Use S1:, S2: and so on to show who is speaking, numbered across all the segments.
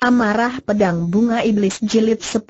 S1: Amarah Pedang Bunga Iblis Jilid 10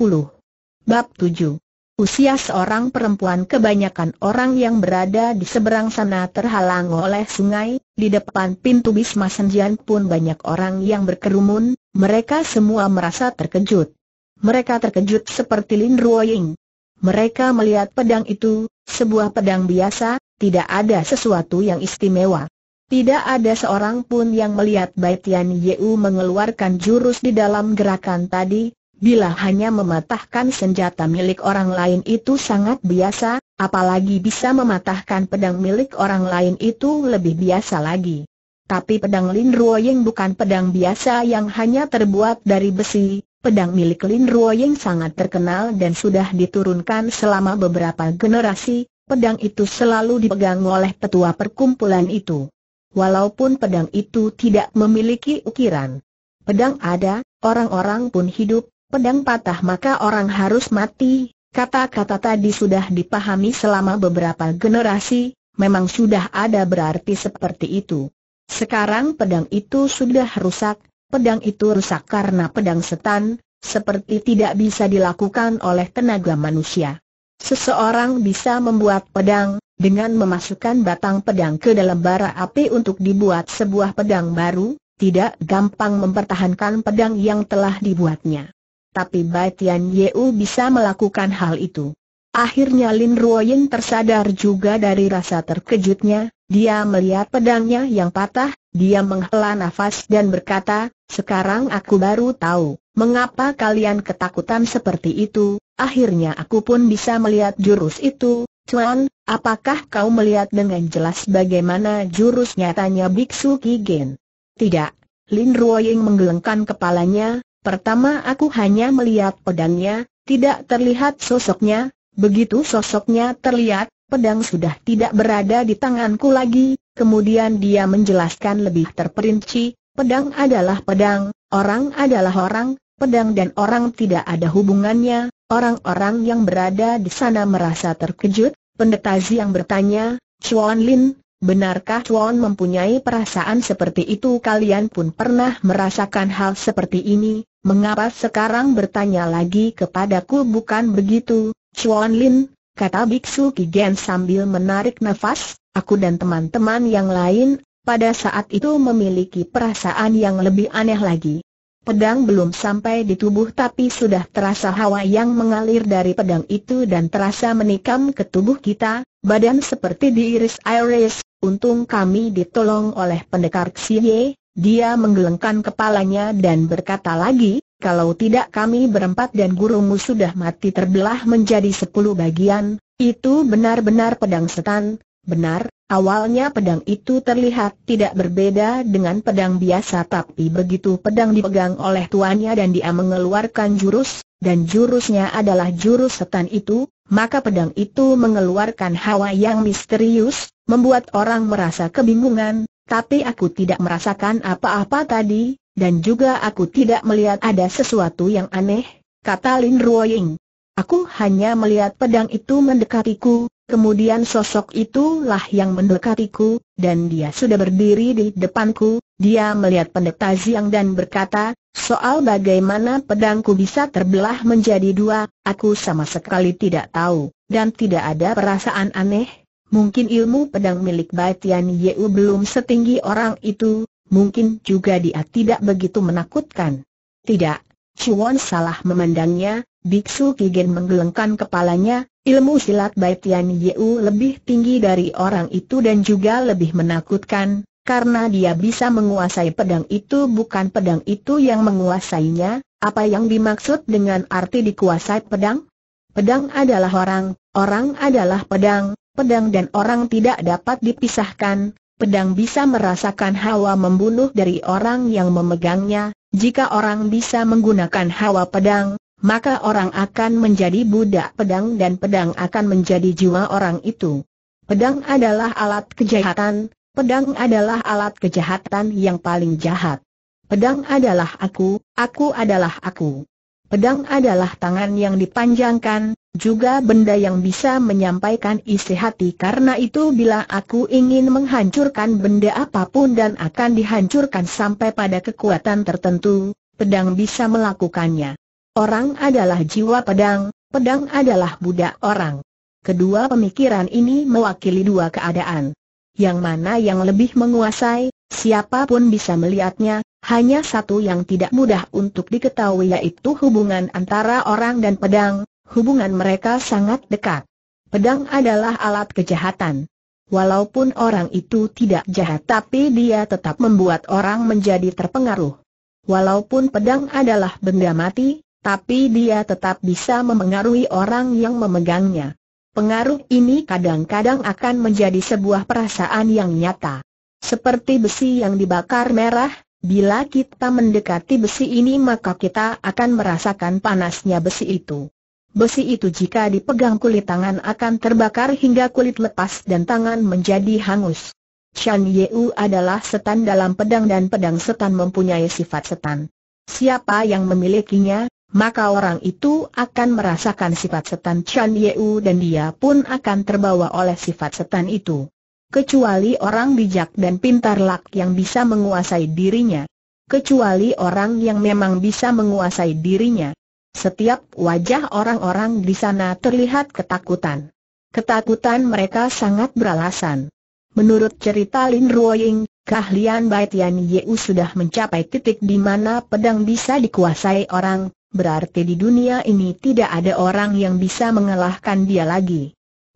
S1: Bab 7 Usia seorang perempuan kebanyakan orang yang berada di seberang sana terhalang oleh sungai, di depan pintu Bisma Senjian pun banyak orang yang berkerumun, mereka semua merasa terkejut. Mereka terkejut seperti Lin Ruoying. Mereka melihat pedang itu, sebuah pedang biasa, tidak ada sesuatu yang istimewa. Tidak ada seorang pun yang melihat Bai Tian mengeluarkan jurus di dalam gerakan tadi, bila hanya mematahkan senjata milik orang lain itu sangat biasa, apalagi bisa mematahkan pedang milik orang lain itu lebih biasa lagi. Tapi pedang Lin Ruoyeng bukan pedang biasa yang hanya terbuat dari besi. Pedang milik Lin Ruoyeng sangat terkenal dan sudah diturunkan selama beberapa generasi. Pedang itu selalu dipegang oleh petua perkumpulan itu walaupun pedang itu tidak memiliki ukiran. Pedang ada, orang-orang pun hidup, pedang patah maka orang harus mati, kata-kata tadi sudah dipahami selama beberapa generasi, memang sudah ada berarti seperti itu. Sekarang pedang itu sudah rusak, pedang itu rusak karena pedang setan, seperti tidak bisa dilakukan oleh tenaga manusia. Seseorang bisa membuat pedang, dengan memasukkan batang pedang ke dalam bara api untuk dibuat sebuah pedang baru, tidak gampang mempertahankan pedang yang telah dibuatnya. Tapi Bai Tian Yeu bisa melakukan hal itu. Akhirnya Lin Ruoyin tersadar juga dari rasa terkejutnya, dia melihat pedangnya yang patah, dia menghela nafas dan berkata, sekarang aku baru tahu, mengapa kalian ketakutan seperti itu, Akhirnya aku pun bisa melihat jurus itu, Cuan, apakah kau melihat dengan jelas bagaimana jurus nyatanya Biksu Kigen? Tidak, Lin Ruoying menggelengkan kepalanya, pertama aku hanya melihat pedangnya, tidak terlihat sosoknya, begitu sosoknya terlihat, pedang sudah tidak berada di tanganku lagi, kemudian dia menjelaskan lebih terperinci, pedang adalah pedang, orang adalah orang, pedang dan orang tidak ada hubungannya, Orang-orang yang berada di sana merasa terkejut, pendeta yang bertanya, Chuan Lin, benarkah Chuan mempunyai perasaan seperti itu kalian pun pernah merasakan hal seperti ini, mengapa sekarang bertanya lagi kepadaku bukan begitu, Chuan Lin, kata Biksu Kigen sambil menarik nafas, aku dan teman-teman yang lain, pada saat itu memiliki perasaan yang lebih aneh lagi. Pedang belum sampai di tubuh tapi sudah terasa hawa yang mengalir dari pedang itu dan terasa menikam ke tubuh kita, badan seperti diiris iris, untung kami ditolong oleh pendekar Xie, dia menggelengkan kepalanya dan berkata lagi, kalau tidak kami berempat dan gurumu sudah mati terbelah menjadi sepuluh bagian, itu benar-benar pedang setan, benar, Awalnya pedang itu terlihat tidak berbeda dengan pedang biasa tapi begitu pedang dipegang oleh tuannya dan dia mengeluarkan jurus, dan jurusnya adalah jurus setan itu, maka pedang itu mengeluarkan hawa yang misterius, membuat orang merasa kebingungan, tapi aku tidak merasakan apa-apa tadi, dan juga aku tidak melihat ada sesuatu yang aneh, kata Lin Ruoying. Aku hanya melihat pedang itu mendekatiku, kemudian sosok itulah yang mendekatiku, dan dia sudah berdiri di depanku, dia melihat pendeta Ziang dan berkata, soal bagaimana pedangku bisa terbelah menjadi dua, aku sama sekali tidak tahu, dan tidak ada perasaan aneh, mungkin ilmu pedang milik Baitian Yeu belum setinggi orang itu, mungkin juga dia tidak begitu menakutkan. Tidak, Chuan salah memandangnya, Biksu Kigen menggelengkan kepalanya, ilmu silat Bai Tian Yu lebih tinggi dari orang itu dan juga lebih menakutkan, karena dia bisa menguasai pedang itu bukan pedang itu yang menguasainya, apa yang dimaksud dengan arti dikuasai pedang? Pedang adalah orang, orang adalah pedang, pedang dan orang tidak dapat dipisahkan, pedang bisa merasakan hawa membunuh dari orang yang memegangnya, jika orang bisa menggunakan hawa pedang, maka orang akan menjadi budak pedang dan pedang akan menjadi jiwa orang itu. Pedang adalah alat kejahatan, pedang adalah alat kejahatan yang paling jahat. Pedang adalah aku, aku adalah aku. Pedang adalah tangan yang dipanjangkan, juga benda yang bisa menyampaikan isi hati karena itu bila aku ingin menghancurkan benda apapun dan akan dihancurkan sampai pada kekuatan tertentu, pedang bisa melakukannya. Orang adalah jiwa pedang, pedang adalah budak orang. Kedua pemikiran ini mewakili dua keadaan. Yang mana yang lebih menguasai, siapapun bisa melihatnya, hanya satu yang tidak mudah untuk diketahui yaitu hubungan antara orang dan pedang, hubungan mereka sangat dekat. Pedang adalah alat kejahatan. Walaupun orang itu tidak jahat tapi dia tetap membuat orang menjadi terpengaruh. Walaupun pedang adalah benda mati, tapi dia tetap bisa memengaruhi orang yang memegangnya. Pengaruh ini kadang-kadang akan menjadi sebuah perasaan yang nyata. Seperti besi yang dibakar merah, bila kita mendekati besi ini maka kita akan merasakan panasnya besi itu. Besi itu jika dipegang kulit tangan akan terbakar hingga kulit lepas dan tangan menjadi hangus. Chan Yu adalah setan dalam pedang dan pedang setan mempunyai sifat setan. Siapa yang memilikinya, maka orang itu akan merasakan sifat setan Chan Yeu dan dia pun akan terbawa oleh sifat setan itu. Kecuali orang bijak dan pintar lak yang bisa menguasai dirinya. Kecuali orang yang memang bisa menguasai dirinya. Setiap wajah orang-orang di sana terlihat ketakutan. Ketakutan mereka sangat beralasan. Menurut cerita Lin Ruoying, kahlian Bai Tian Yeu sudah mencapai titik di mana pedang bisa dikuasai orang, berarti di dunia ini tidak ada orang yang bisa mengalahkan dia lagi.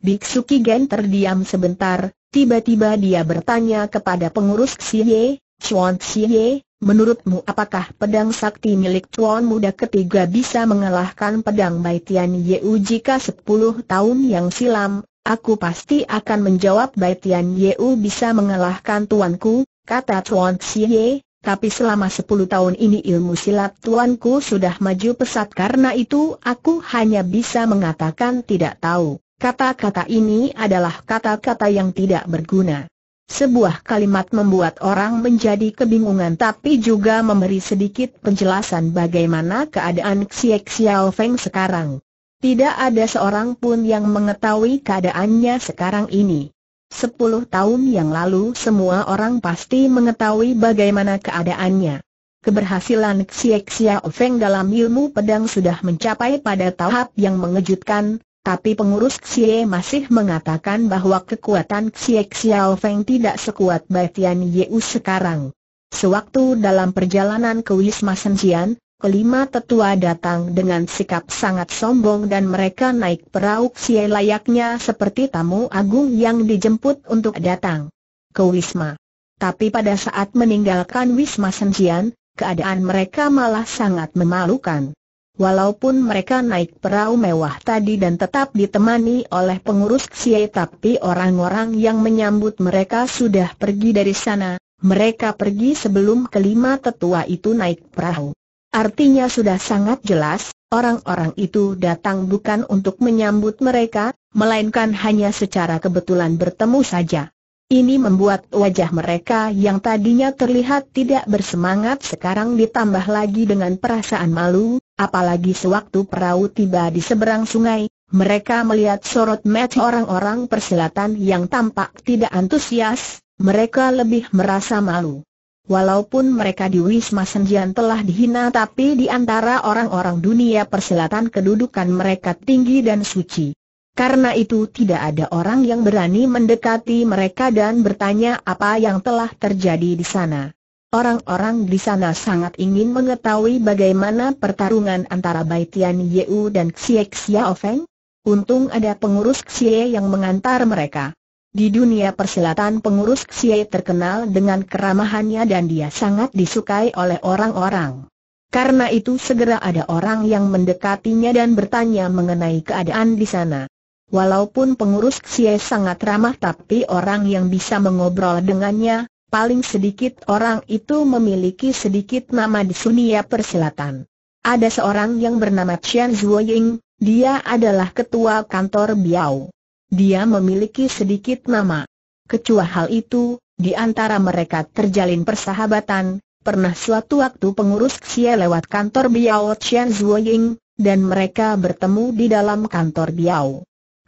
S1: Biksu Kigen terdiam sebentar, tiba-tiba dia bertanya kepada pengurus Xie, Chuan Xie, menurutmu apakah pedang sakti milik Chuan muda ketiga bisa mengalahkan pedang Baitian Yeu jika 10 tahun yang silam? Aku pasti akan menjawab Baitian Yeu bisa mengalahkan tuanku, kata Chuan Xie, tapi selama 10 tahun ini ilmu silat tuanku sudah maju pesat karena itu aku hanya bisa mengatakan tidak tahu. Kata-kata ini adalah kata-kata yang tidak berguna. Sebuah kalimat membuat orang menjadi kebingungan tapi juga memberi sedikit penjelasan bagaimana keadaan Xiek Xiao Feng sekarang. Tidak ada seorang pun yang mengetahui keadaannya sekarang ini. Sepuluh tahun yang lalu semua orang pasti mengetahui bagaimana keadaannya. Keberhasilan Xie Xia Feng dalam ilmu pedang sudah mencapai pada tahap yang mengejutkan, tapi pengurus Xie masih mengatakan bahwa kekuatan Xie Xia Feng tidak sekuat Batian Yeu sekarang. Sewaktu dalam perjalanan ke Wisma Senjian, kelima tetua datang dengan sikap sangat sombong dan mereka naik perahu siai layaknya seperti tamu agung yang dijemput untuk datang ke Wisma. Tapi pada saat meninggalkan Wisma Senjian, keadaan mereka malah sangat memalukan. Walaupun mereka naik perahu mewah tadi dan tetap ditemani oleh pengurus Xiai tapi orang-orang yang menyambut mereka sudah pergi dari sana, mereka pergi sebelum kelima tetua itu naik perahu. Artinya sudah sangat jelas, orang-orang itu datang bukan untuk menyambut mereka, melainkan hanya secara kebetulan bertemu saja. Ini membuat wajah mereka yang tadinya terlihat tidak bersemangat sekarang ditambah lagi dengan perasaan malu, apalagi sewaktu perahu tiba di seberang sungai, mereka melihat sorot mata orang-orang persilatan yang tampak tidak antusias, mereka lebih merasa malu. Walaupun mereka di Wisma Senjian telah dihina tapi di antara orang-orang dunia perselatan kedudukan mereka tinggi dan suci. Karena itu tidak ada orang yang berani mendekati mereka dan bertanya apa yang telah terjadi di sana. Orang-orang di sana sangat ingin mengetahui bagaimana pertarungan antara Bai Tian Yeu dan Xie Xiaofeng. Feng. Untung ada pengurus Xie yang mengantar mereka. Di dunia persilatan pengurus Xie terkenal dengan keramahannya dan dia sangat disukai oleh orang-orang. Karena itu segera ada orang yang mendekatinya dan bertanya mengenai keadaan di sana. Walaupun pengurus Xie sangat ramah tapi orang yang bisa mengobrol dengannya, paling sedikit orang itu memiliki sedikit nama di dunia persilatan. Ada seorang yang bernama Qian Zhuoying, dia adalah ketua kantor Biao. Dia memiliki sedikit nama. Kecuali hal itu, di antara mereka terjalin persahabatan, pernah suatu waktu pengurus Xie lewat kantor Biao Chen Zuoying, dan mereka bertemu di dalam kantor Biao.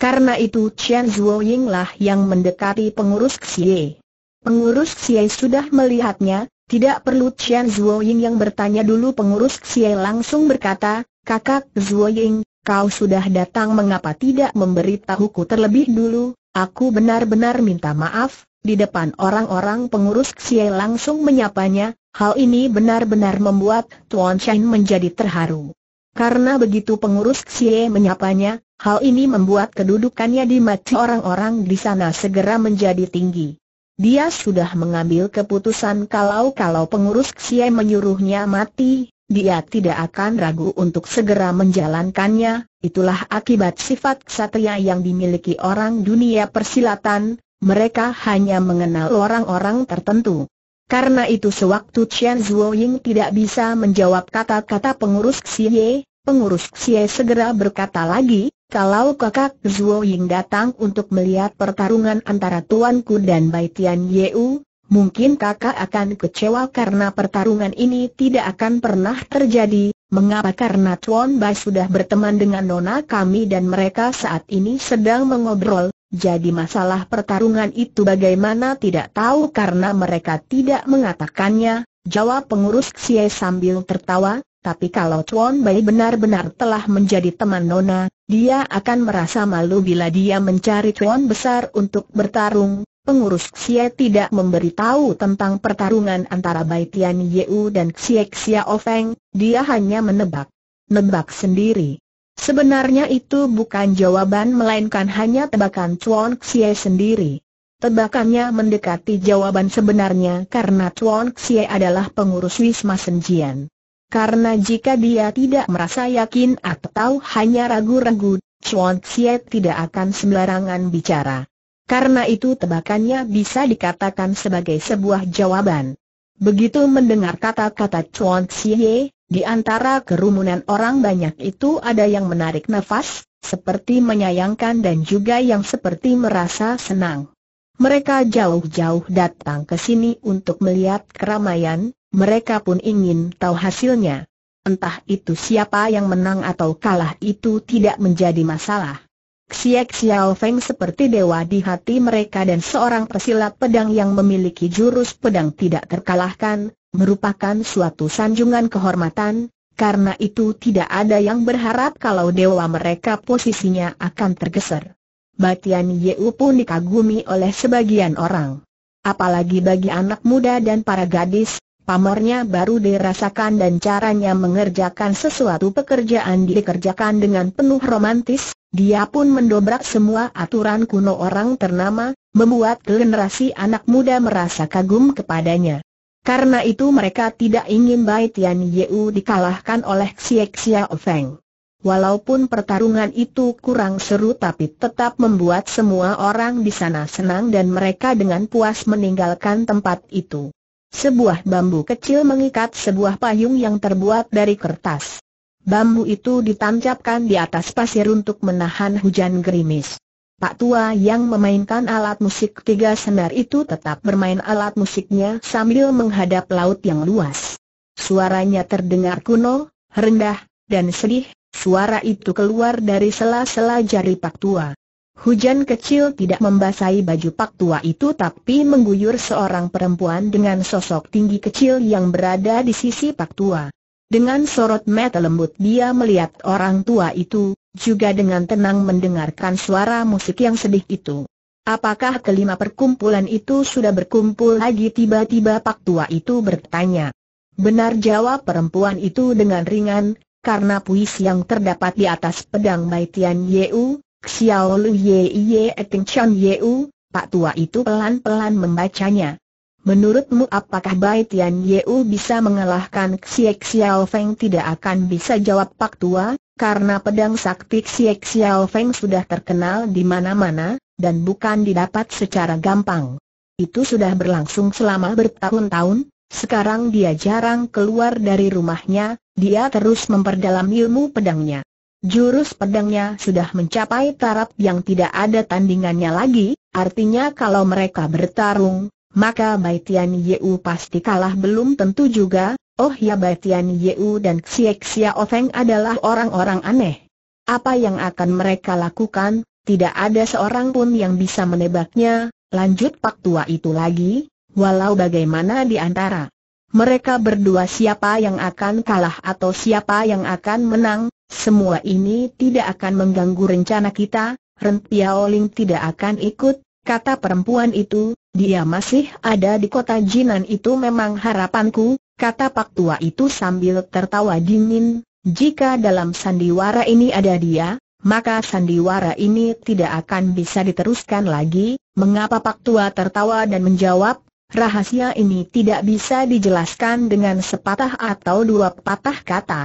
S1: Karena itu Chen Zuoying lah yang mendekati pengurus Xie. Pengurus Xie sudah melihatnya, tidak perlu Chen Zuoying yang bertanya dulu pengurus Xie langsung berkata, Kakak Zuoying, Kau sudah datang mengapa tidak memberitahuku terlebih dulu, aku benar-benar minta maaf, di depan orang-orang pengurus Xie langsung menyapanya, hal ini benar-benar membuat Tuan Chen menjadi terharu. Karena begitu pengurus Xie menyapanya, hal ini membuat kedudukannya di mata orang-orang di sana segera menjadi tinggi. Dia sudah mengambil keputusan kalau-kalau pengurus Xie menyuruhnya mati, dia tidak akan ragu untuk segera menjalankannya, itulah akibat sifat ksatria yang dimiliki orang dunia persilatan, mereka hanya mengenal orang-orang tertentu. Karena itu sewaktu Chen Zhuoying tidak bisa menjawab kata-kata pengurus Xie, pengurus Xie segera berkata lagi, kalau kakak Zhuoying datang untuk melihat pertarungan antara tuanku dan Bai Tian Yeu, Mungkin kakak akan kecewa karena pertarungan ini tidak akan pernah terjadi, mengapa karena Tuan Bai sudah berteman dengan Nona kami dan mereka saat ini sedang mengobrol, jadi masalah pertarungan itu bagaimana tidak tahu karena mereka tidak mengatakannya, jawab pengurus Xie sambil tertawa, tapi kalau Tuan Bai benar-benar telah menjadi teman Nona, dia akan merasa malu bila dia mencari Tuan besar untuk bertarung, pengurus Xie tidak memberitahu tentang pertarungan antara Bai Tian Yeu dan Xie Xia Ofeng, dia hanya menebak. Nebak sendiri. Sebenarnya itu bukan jawaban melainkan hanya tebakan Chuan Xie sendiri. Tebakannya mendekati jawaban sebenarnya karena Chuan Xie adalah pengurus Wisma Senjian. Karena jika dia tidak merasa yakin atau hanya ragu-ragu, Chuan Xie tidak akan sembarangan bicara. Karena itu tebakannya bisa dikatakan sebagai sebuah jawaban. Begitu mendengar kata-kata Chuan Xie, di antara kerumunan orang banyak itu ada yang menarik nafas, seperti menyayangkan dan juga yang seperti merasa senang. Mereka jauh-jauh datang ke sini untuk melihat keramaian, mereka pun ingin tahu hasilnya. Entah itu siapa yang menang atau kalah itu tidak menjadi masalah. Xiek Xiao Feng seperti dewa di hati mereka dan seorang pesilat pedang yang memiliki jurus pedang tidak terkalahkan, merupakan suatu sanjungan kehormatan, karena itu tidak ada yang berharap kalau dewa mereka posisinya akan tergeser. Batian Yeu pun dikagumi oleh sebagian orang. Apalagi bagi anak muda dan para gadis, Pamornya baru dirasakan dan caranya mengerjakan sesuatu pekerjaan dikerjakan dengan penuh romantis, dia pun mendobrak semua aturan kuno orang ternama, membuat generasi anak muda merasa kagum kepadanya. Karena itu mereka tidak ingin Bai Tian Yeu dikalahkan oleh Xie Xia Feng. Walaupun pertarungan itu kurang seru tapi tetap membuat semua orang di sana senang dan mereka dengan puas meninggalkan tempat itu. Sebuah bambu kecil mengikat sebuah payung yang terbuat dari kertas. Bambu itu ditancapkan di atas pasir untuk menahan hujan gerimis. Pak Tua yang memainkan alat musik tiga senar itu tetap bermain alat musiknya sambil menghadap laut yang luas. Suaranya terdengar kuno, rendah, dan sedih, suara itu keluar dari sela-sela jari Pak Tua. Hujan kecil tidak membasahi baju pak tua itu tapi mengguyur seorang perempuan dengan sosok tinggi kecil yang berada di sisi pak tua. Dengan sorot mata lembut dia melihat orang tua itu, juga dengan tenang mendengarkan suara musik yang sedih itu. Apakah kelima perkumpulan itu sudah berkumpul lagi tiba-tiba pak tua itu bertanya. Benar jawab perempuan itu dengan ringan, karena puisi yang terdapat di atas pedang Baitian Yeu, Xiao Lu Ye Ye Eting Chan Ye U, Pak Tua itu pelan-pelan membacanya. Menurutmu apakah Bai Tian Ye U bisa mengalahkan Xiek Xiao Feng tidak akan bisa jawab Pak Tua, karena pedang sakti Xiek Xiao Feng sudah terkenal di mana-mana, dan bukan didapat secara gampang. Itu sudah berlangsung selama bertahun-tahun, sekarang dia jarang keluar dari rumahnya, dia terus memperdalam ilmu pedangnya. Jurus pedangnya sudah mencapai taraf yang tidak ada tandingannya lagi, artinya kalau mereka bertarung, maka Bai Tian Yeu pasti kalah belum tentu juga, oh ya Bai Tian Yeu dan Xiek Xia Ofeng adalah orang-orang aneh. Apa yang akan mereka lakukan, tidak ada seorang pun yang bisa menebaknya, lanjut Pak Tua itu lagi, walau bagaimana di antara. Mereka berdua siapa yang akan kalah atau siapa yang akan menang, semua ini tidak akan mengganggu rencana kita, Ren Piaoling tidak akan ikut, kata perempuan itu, dia masih ada di kota Jinan itu memang harapanku, kata Pak Tua itu sambil tertawa dingin, jika dalam sandiwara ini ada dia, maka sandiwara ini tidak akan bisa diteruskan lagi, mengapa Pak Tua tertawa dan menjawab, rahasia ini tidak bisa dijelaskan dengan sepatah atau dua patah kata.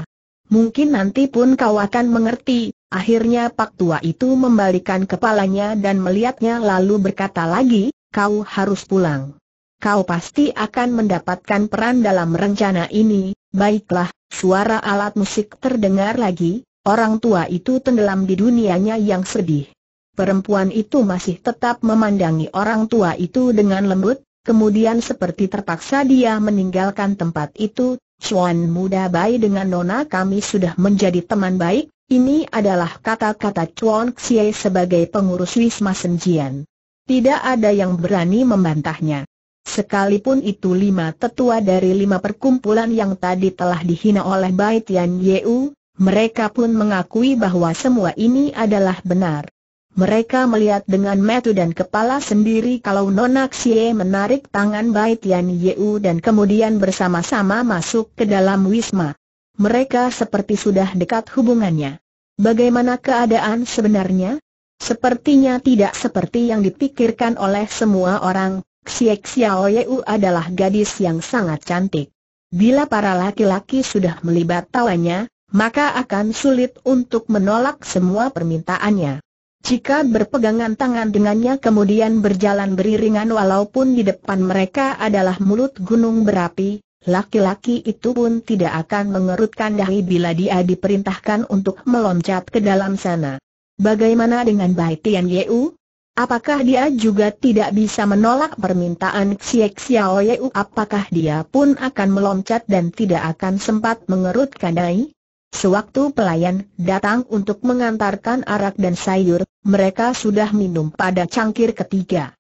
S1: Mungkin nanti pun kau akan mengerti. Akhirnya Pak Tua itu membalikan kepalanya dan melihatnya lalu berkata lagi, kau harus pulang. Kau pasti akan mendapatkan peran dalam rencana ini, baiklah, suara alat musik terdengar lagi, orang tua itu tenggelam di dunianya yang sedih. Perempuan itu masih tetap memandangi orang tua itu dengan lembut, Kemudian seperti terpaksa dia meninggalkan tempat itu, Cuan muda bayi dengan nona kami sudah menjadi teman baik, ini adalah kata-kata Chuan Xie sebagai pengurus Wisma Senjian. Tidak ada yang berani membantahnya. Sekalipun itu lima tetua dari lima perkumpulan yang tadi telah dihina oleh Bai Tian Yeu, mereka pun mengakui bahwa semua ini adalah benar. Mereka melihat dengan metu dan kepala sendiri kalau Nona Xie menarik tangan Bai Tian Yeu dan kemudian bersama-sama masuk ke dalam wisma. Mereka seperti sudah dekat hubungannya. Bagaimana keadaan sebenarnya? Sepertinya tidak seperti yang dipikirkan oleh semua orang, Xie Xiao Yeu adalah gadis yang sangat cantik. Bila para laki-laki sudah melibat tawanya, maka akan sulit untuk menolak semua permintaannya. Jika berpegangan tangan dengannya kemudian berjalan beriringan walaupun di depan mereka adalah mulut gunung berapi, laki-laki itu pun tidak akan mengerutkan dahi bila dia diperintahkan untuk meloncat ke dalam sana. Bagaimana dengan Bai Tian Yeu? Apakah dia juga tidak bisa menolak permintaan Xiek Xiao Yeu? Apakah dia pun akan meloncat dan tidak akan sempat mengerutkan dahi? Sewaktu pelayan datang untuk mengantarkan arak dan sayur, mereka sudah minum pada cangkir ketiga.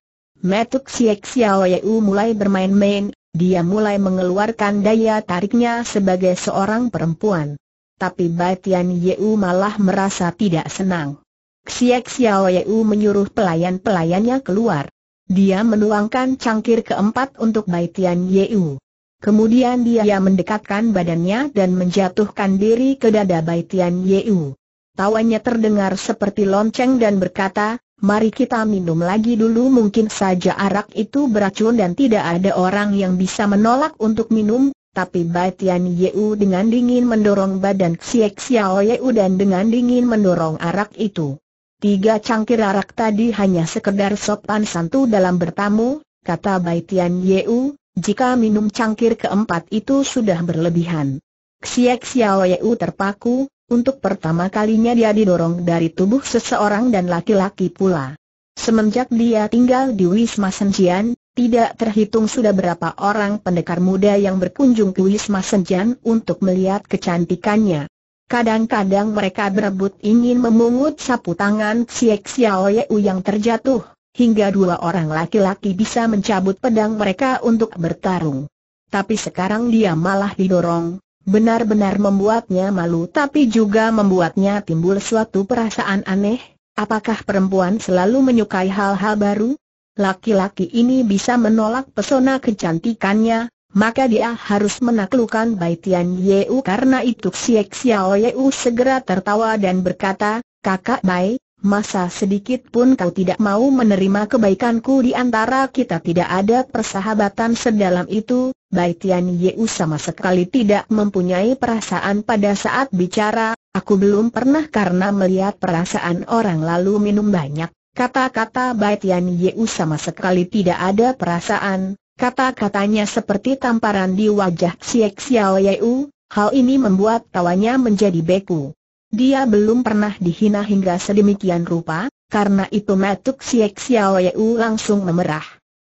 S1: Metuk Siek Xiaoyu Yu mulai bermain-main, dia mulai mengeluarkan daya tariknya sebagai seorang perempuan. Tapi Batian Yu malah merasa tidak senang. Siek Xiaoyu Yu menyuruh pelayan-pelayannya keluar. Dia menuangkan cangkir keempat untuk Baitian Yeu. Kemudian dia mendekatkan badannya dan menjatuhkan diri ke dada Bai Tian Yu. Tawanya terdengar seperti lonceng dan berkata, mari kita minum lagi dulu mungkin saja arak itu beracun dan tidak ada orang yang bisa menolak untuk minum, tapi Bai Tian Yu dengan dingin mendorong badan Xiek Xiao Yu dan dengan dingin mendorong arak itu. Tiga cangkir arak tadi hanya sekedar sopan santu dalam bertamu, kata Bai Tian Yu, jika minum cangkir keempat itu sudah berlebihan. Xiek Xiao terpaku, untuk pertama kalinya dia didorong dari tubuh seseorang dan laki-laki pula. Semenjak dia tinggal di Wisma Senjian, tidak terhitung sudah berapa orang pendekar muda yang berkunjung ke Wisma Senjian untuk melihat kecantikannya. Kadang-kadang mereka berebut ingin memungut sapu tangan Xiek Xiao yang terjatuh hingga dua orang laki-laki bisa mencabut pedang mereka untuk bertarung. Tapi sekarang dia malah didorong, benar-benar membuatnya malu tapi juga membuatnya timbul suatu perasaan aneh, apakah perempuan selalu menyukai hal-hal baru? Laki-laki ini bisa menolak pesona kecantikannya, maka dia harus menaklukkan Bai Tian Yeu karena itu Xie Xiao Yeu segera tertawa dan berkata, Kakak Bai, Masa sedikit pun kau tidak mau menerima kebaikanku di antara kita tidak ada persahabatan sedalam itu, Bai Tian Yeu sama sekali tidak mempunyai perasaan pada saat bicara, aku belum pernah karena melihat perasaan orang lalu minum banyak. Kata-kata Bai Tian Yeu sama sekali tidak ada perasaan, kata-katanya seperti tamparan di wajah Xie Xiao Yeu, hal ini membuat tawanya menjadi beku. Dia belum pernah dihina hingga sedemikian rupa, karena itu Matuk Siek Xiao Yu langsung memerah.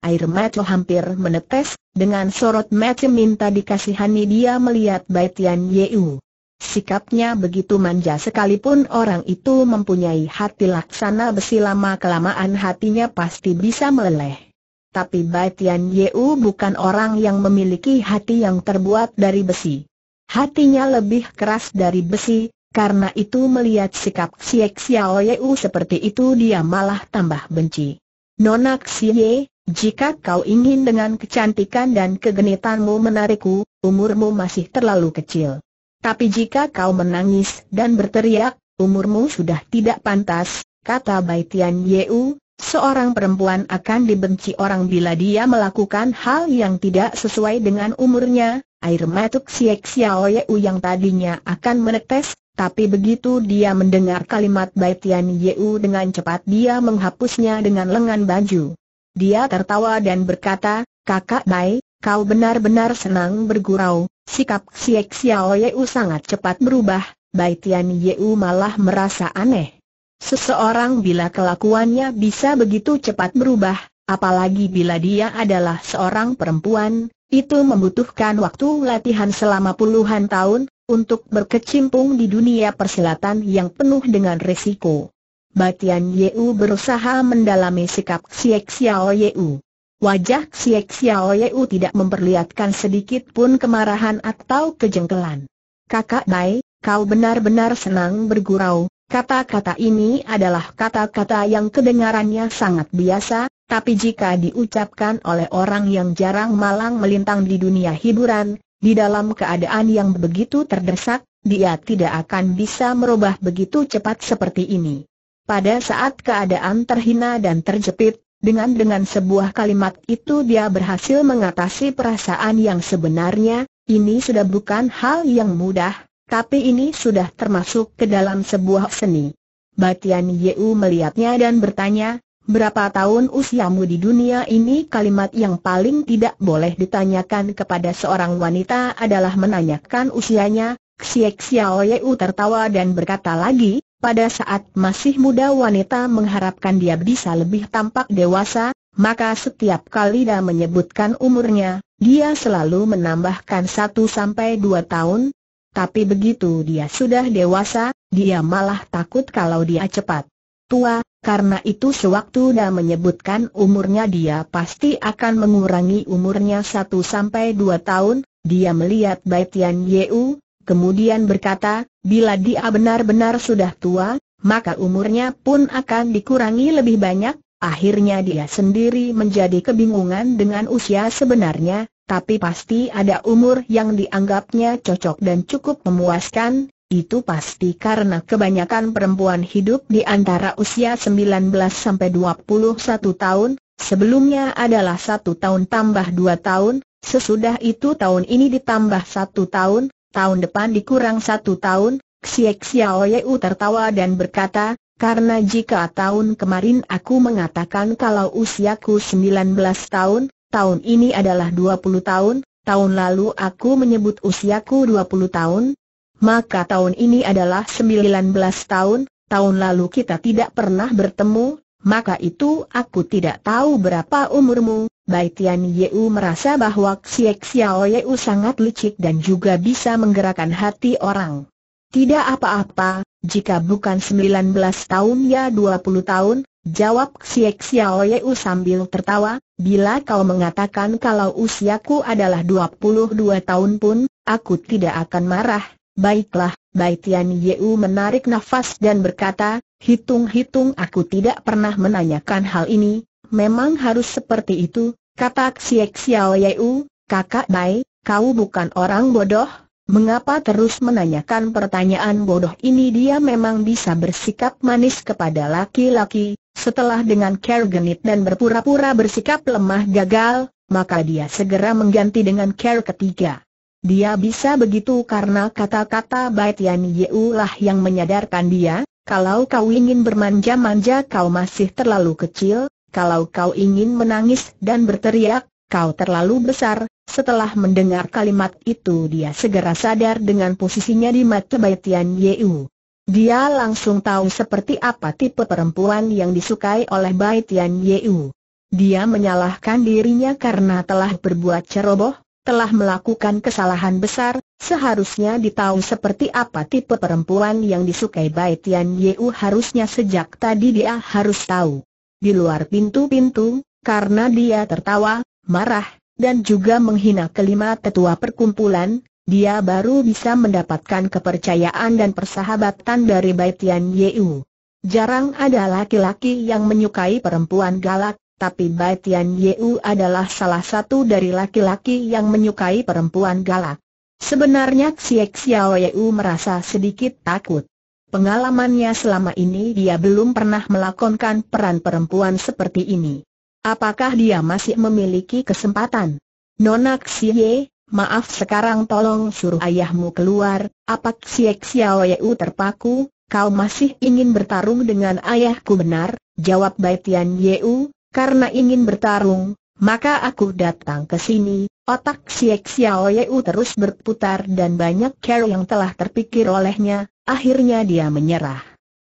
S1: Air mata hampir menetes, dengan sorot mata minta dikasihani dia melihat Baitian Tian Sikapnya begitu manja sekalipun orang itu mempunyai hati laksana besi lama-kelamaan hatinya pasti bisa meleleh. Tapi Baitian Yeu bukan orang yang memiliki hati yang terbuat dari besi. Hatinya lebih keras dari besi, karena itu melihat sikap Siak Xiao Ye seperti itu dia malah tambah benci. Nona Xie, jika kau ingin dengan kecantikan dan kegenitanmu menarikku, umurmu masih terlalu kecil. Tapi jika kau menangis dan berteriak, umurmu sudah tidak pantas, kata Baitian Yeu, seorang perempuan akan dibenci orang bila dia melakukan hal yang tidak sesuai dengan umurnya, air matuk siek Xiaoye yang tadinya akan menetes, tapi begitu dia mendengar kalimat Bai Tian Yeu dengan cepat dia menghapusnya dengan lengan baju. Dia tertawa dan berkata, Kakak Bai, kau benar-benar senang bergurau, sikap Xiek Xiao Yeu sangat cepat berubah, Bai Tian Yeu malah merasa aneh. Seseorang bila kelakuannya bisa begitu cepat berubah, apalagi bila dia adalah seorang perempuan, itu membutuhkan waktu latihan selama puluhan tahun, untuk berkecimpung di dunia persilatan yang penuh dengan risiko. Batian Yeu berusaha mendalami sikap Xiek Xiao Yeu. Wajah Xiek Xiao Yeu tidak memperlihatkan sedikit pun kemarahan atau kejengkelan. Kakak Bai, kau benar-benar senang bergurau, Kata-kata ini adalah kata-kata yang kedengarannya sangat biasa, tapi jika diucapkan oleh orang yang jarang malang melintang di dunia hiburan, di dalam keadaan yang begitu terdesak, dia tidak akan bisa merubah begitu cepat seperti ini. Pada saat keadaan terhina dan terjepit, dengan dengan sebuah kalimat itu dia berhasil mengatasi perasaan yang sebenarnya, ini sudah bukan hal yang mudah, tapi ini sudah termasuk ke dalam sebuah seni. Batian Yeu melihatnya dan bertanya, Berapa tahun usiamu di dunia ini kalimat yang paling tidak boleh ditanyakan kepada seorang wanita adalah menanyakan usianya, Xiek Xiao Yeu tertawa dan berkata lagi, pada saat masih muda wanita mengharapkan dia bisa lebih tampak dewasa, maka setiap kali dia menyebutkan umurnya, dia selalu menambahkan satu sampai dua tahun, tapi begitu dia sudah dewasa, dia malah takut kalau dia cepat tua, karena itu sewaktu dia menyebutkan umurnya dia pasti akan mengurangi umurnya satu sampai dua tahun, dia melihat Bai Tian Yeu, kemudian berkata, bila dia benar-benar sudah tua, maka umurnya pun akan dikurangi lebih banyak, akhirnya dia sendiri menjadi kebingungan dengan usia sebenarnya, tapi pasti ada umur yang dianggapnya cocok dan cukup memuaskan, itu pasti karena kebanyakan perempuan hidup di antara usia 19 sampai 21 tahun, sebelumnya adalah satu tahun tambah dua tahun, sesudah itu tahun ini ditambah satu tahun, tahun depan dikurang satu tahun, Xiek Xiao Yeu tertawa dan berkata, karena jika tahun kemarin aku mengatakan kalau usiaku 19 tahun, tahun ini adalah 20 tahun, tahun lalu aku menyebut usiaku 20 tahun, maka tahun ini adalah 19 tahun, tahun lalu kita tidak pernah bertemu, maka itu aku tidak tahu berapa umurmu. Bai Tian Yeu merasa bahwa Xiek Xiao Yeu sangat licik dan juga bisa menggerakkan hati orang. Tidak apa-apa, jika bukan 19 tahun ya 20 tahun, jawab Xiek Xiao Yeu sambil tertawa, bila kau mengatakan kalau usiaku adalah 22 tahun pun, aku tidak akan marah, Baiklah, Bai Tian Yeu menarik nafas dan berkata, hitung-hitung aku tidak pernah menanyakan hal ini, memang harus seperti itu, kata Xiek Xiao Yeu, kakak Bai, kau bukan orang bodoh, mengapa terus menanyakan pertanyaan bodoh ini dia memang bisa bersikap manis kepada laki-laki, setelah dengan care genit dan berpura-pura bersikap lemah gagal, maka dia segera mengganti dengan care ketiga. Dia bisa begitu karena kata-kata Bai Tian Yeu lah yang menyadarkan dia, kalau kau ingin bermanja-manja kau masih terlalu kecil, kalau kau ingin menangis dan berteriak, kau terlalu besar. Setelah mendengar kalimat itu dia segera sadar dengan posisinya di mata Bai Tian Yeu. Dia langsung tahu seperti apa tipe perempuan yang disukai oleh Bai Tian Yeu. Dia menyalahkan dirinya karena telah berbuat ceroboh, telah melakukan kesalahan besar, seharusnya ditahu seperti apa tipe perempuan yang disukai Bai Tian Yeu harusnya sejak tadi dia harus tahu. Di luar pintu-pintu, karena dia tertawa, marah, dan juga menghina kelima tetua perkumpulan, dia baru bisa mendapatkan kepercayaan dan persahabatan dari Bai Tian Yeu. Jarang ada laki-laki yang menyukai perempuan galak, tapi Bai Tian adalah salah satu dari laki-laki yang menyukai perempuan galak. Sebenarnya Xiek Xiao Yu merasa sedikit takut. Pengalamannya selama ini dia belum pernah melakonkan peran perempuan seperti ini. Apakah dia masih memiliki kesempatan? Nona Xie, maaf sekarang tolong suruh ayahmu keluar, apa Xiek Xiao Yeu terpaku, kau masih ingin bertarung dengan ayahku benar? Jawab Baitian Yeu, karena ingin bertarung, maka aku datang ke sini. Otak Siek Xiao Yeu terus berputar dan banyak cara yang telah terpikir olehnya, akhirnya dia menyerah.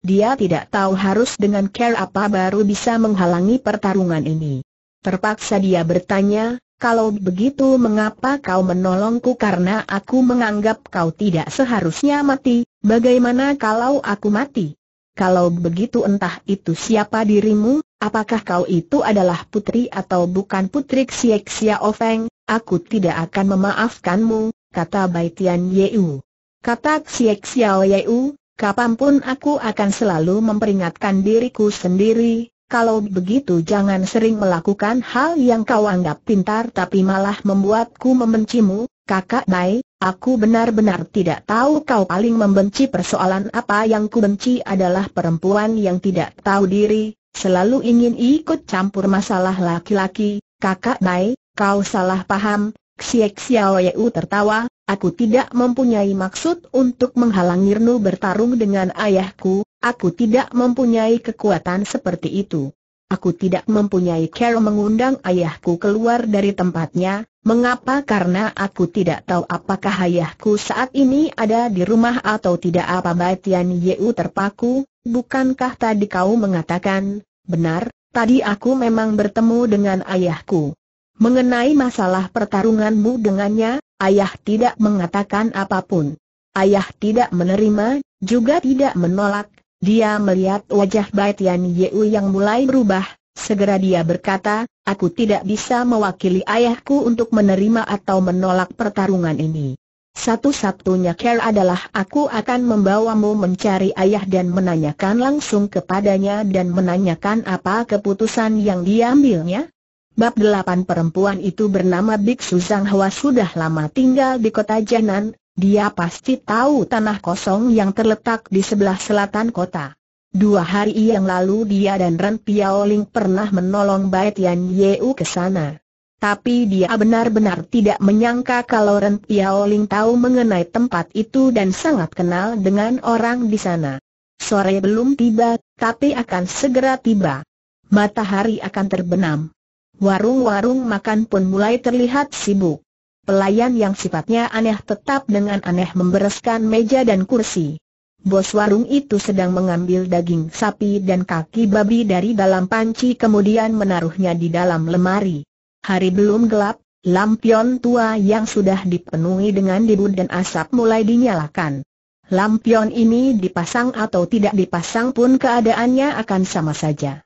S1: Dia tidak tahu harus dengan cara apa baru bisa menghalangi pertarungan ini. Terpaksa dia bertanya, kalau begitu mengapa kau menolongku karena aku menganggap kau tidak seharusnya mati, bagaimana kalau aku mati? kalau begitu entah itu siapa dirimu, apakah kau itu adalah putri atau bukan putri Xiek Xia Ofeng, aku tidak akan memaafkanmu, kata Bai Tian Yeu. Kata Xiek Xia Yeu, kapanpun aku akan selalu memperingatkan diriku sendiri, kalau begitu jangan sering melakukan hal yang kau anggap pintar tapi malah membuatku membencimu, kakak Bai, Aku benar-benar tidak tahu kau paling membenci persoalan apa yang ku benci adalah perempuan yang tidak tahu diri, selalu ingin ikut campur masalah laki-laki, kakak Nai, kau salah paham, Xiek Xiao Yu tertawa, aku tidak mempunyai maksud untuk menghalangi Rnu bertarung dengan ayahku, aku tidak mempunyai kekuatan seperti itu. Aku tidak mempunyai cara mengundang ayahku keluar dari tempatnya, mengapa karena aku tidak tahu apakah ayahku saat ini ada di rumah atau tidak apa Batian Yeu terpaku, bukankah tadi kau mengatakan, benar, tadi aku memang bertemu dengan ayahku. Mengenai masalah pertarunganmu dengannya, ayah tidak mengatakan apapun. Ayah tidak menerima, juga tidak menolak, dia melihat wajah Bai Tian Yeu yang mulai berubah, segera dia berkata, aku tidak bisa mewakili ayahku untuk menerima atau menolak pertarungan ini. Satu-satunya care adalah aku akan membawamu mencari ayah dan menanyakan langsung kepadanya dan menanyakan apa keputusan yang diambilnya. Bab delapan perempuan itu bernama Biksu Zhang Hua sudah lama tinggal di kota Janan, dia pasti tahu tanah kosong yang terletak di sebelah selatan kota. Dua hari yang lalu dia dan Ren Piaoling pernah menolong Bai Tian Yeu ke sana. Tapi dia benar-benar tidak menyangka kalau Ren Piaoling tahu mengenai tempat itu dan sangat kenal dengan orang di sana. Sore belum tiba, tapi akan segera tiba. Matahari akan terbenam. Warung-warung makan pun mulai terlihat sibuk. Pelayan yang sifatnya aneh tetap dengan aneh membereskan meja dan kursi. Bos warung itu sedang mengambil daging sapi dan kaki babi dari dalam panci kemudian menaruhnya di dalam lemari. Hari belum gelap, lampion tua yang sudah dipenuhi dengan debu dan asap mulai dinyalakan. Lampion ini dipasang atau tidak dipasang pun keadaannya akan sama saja.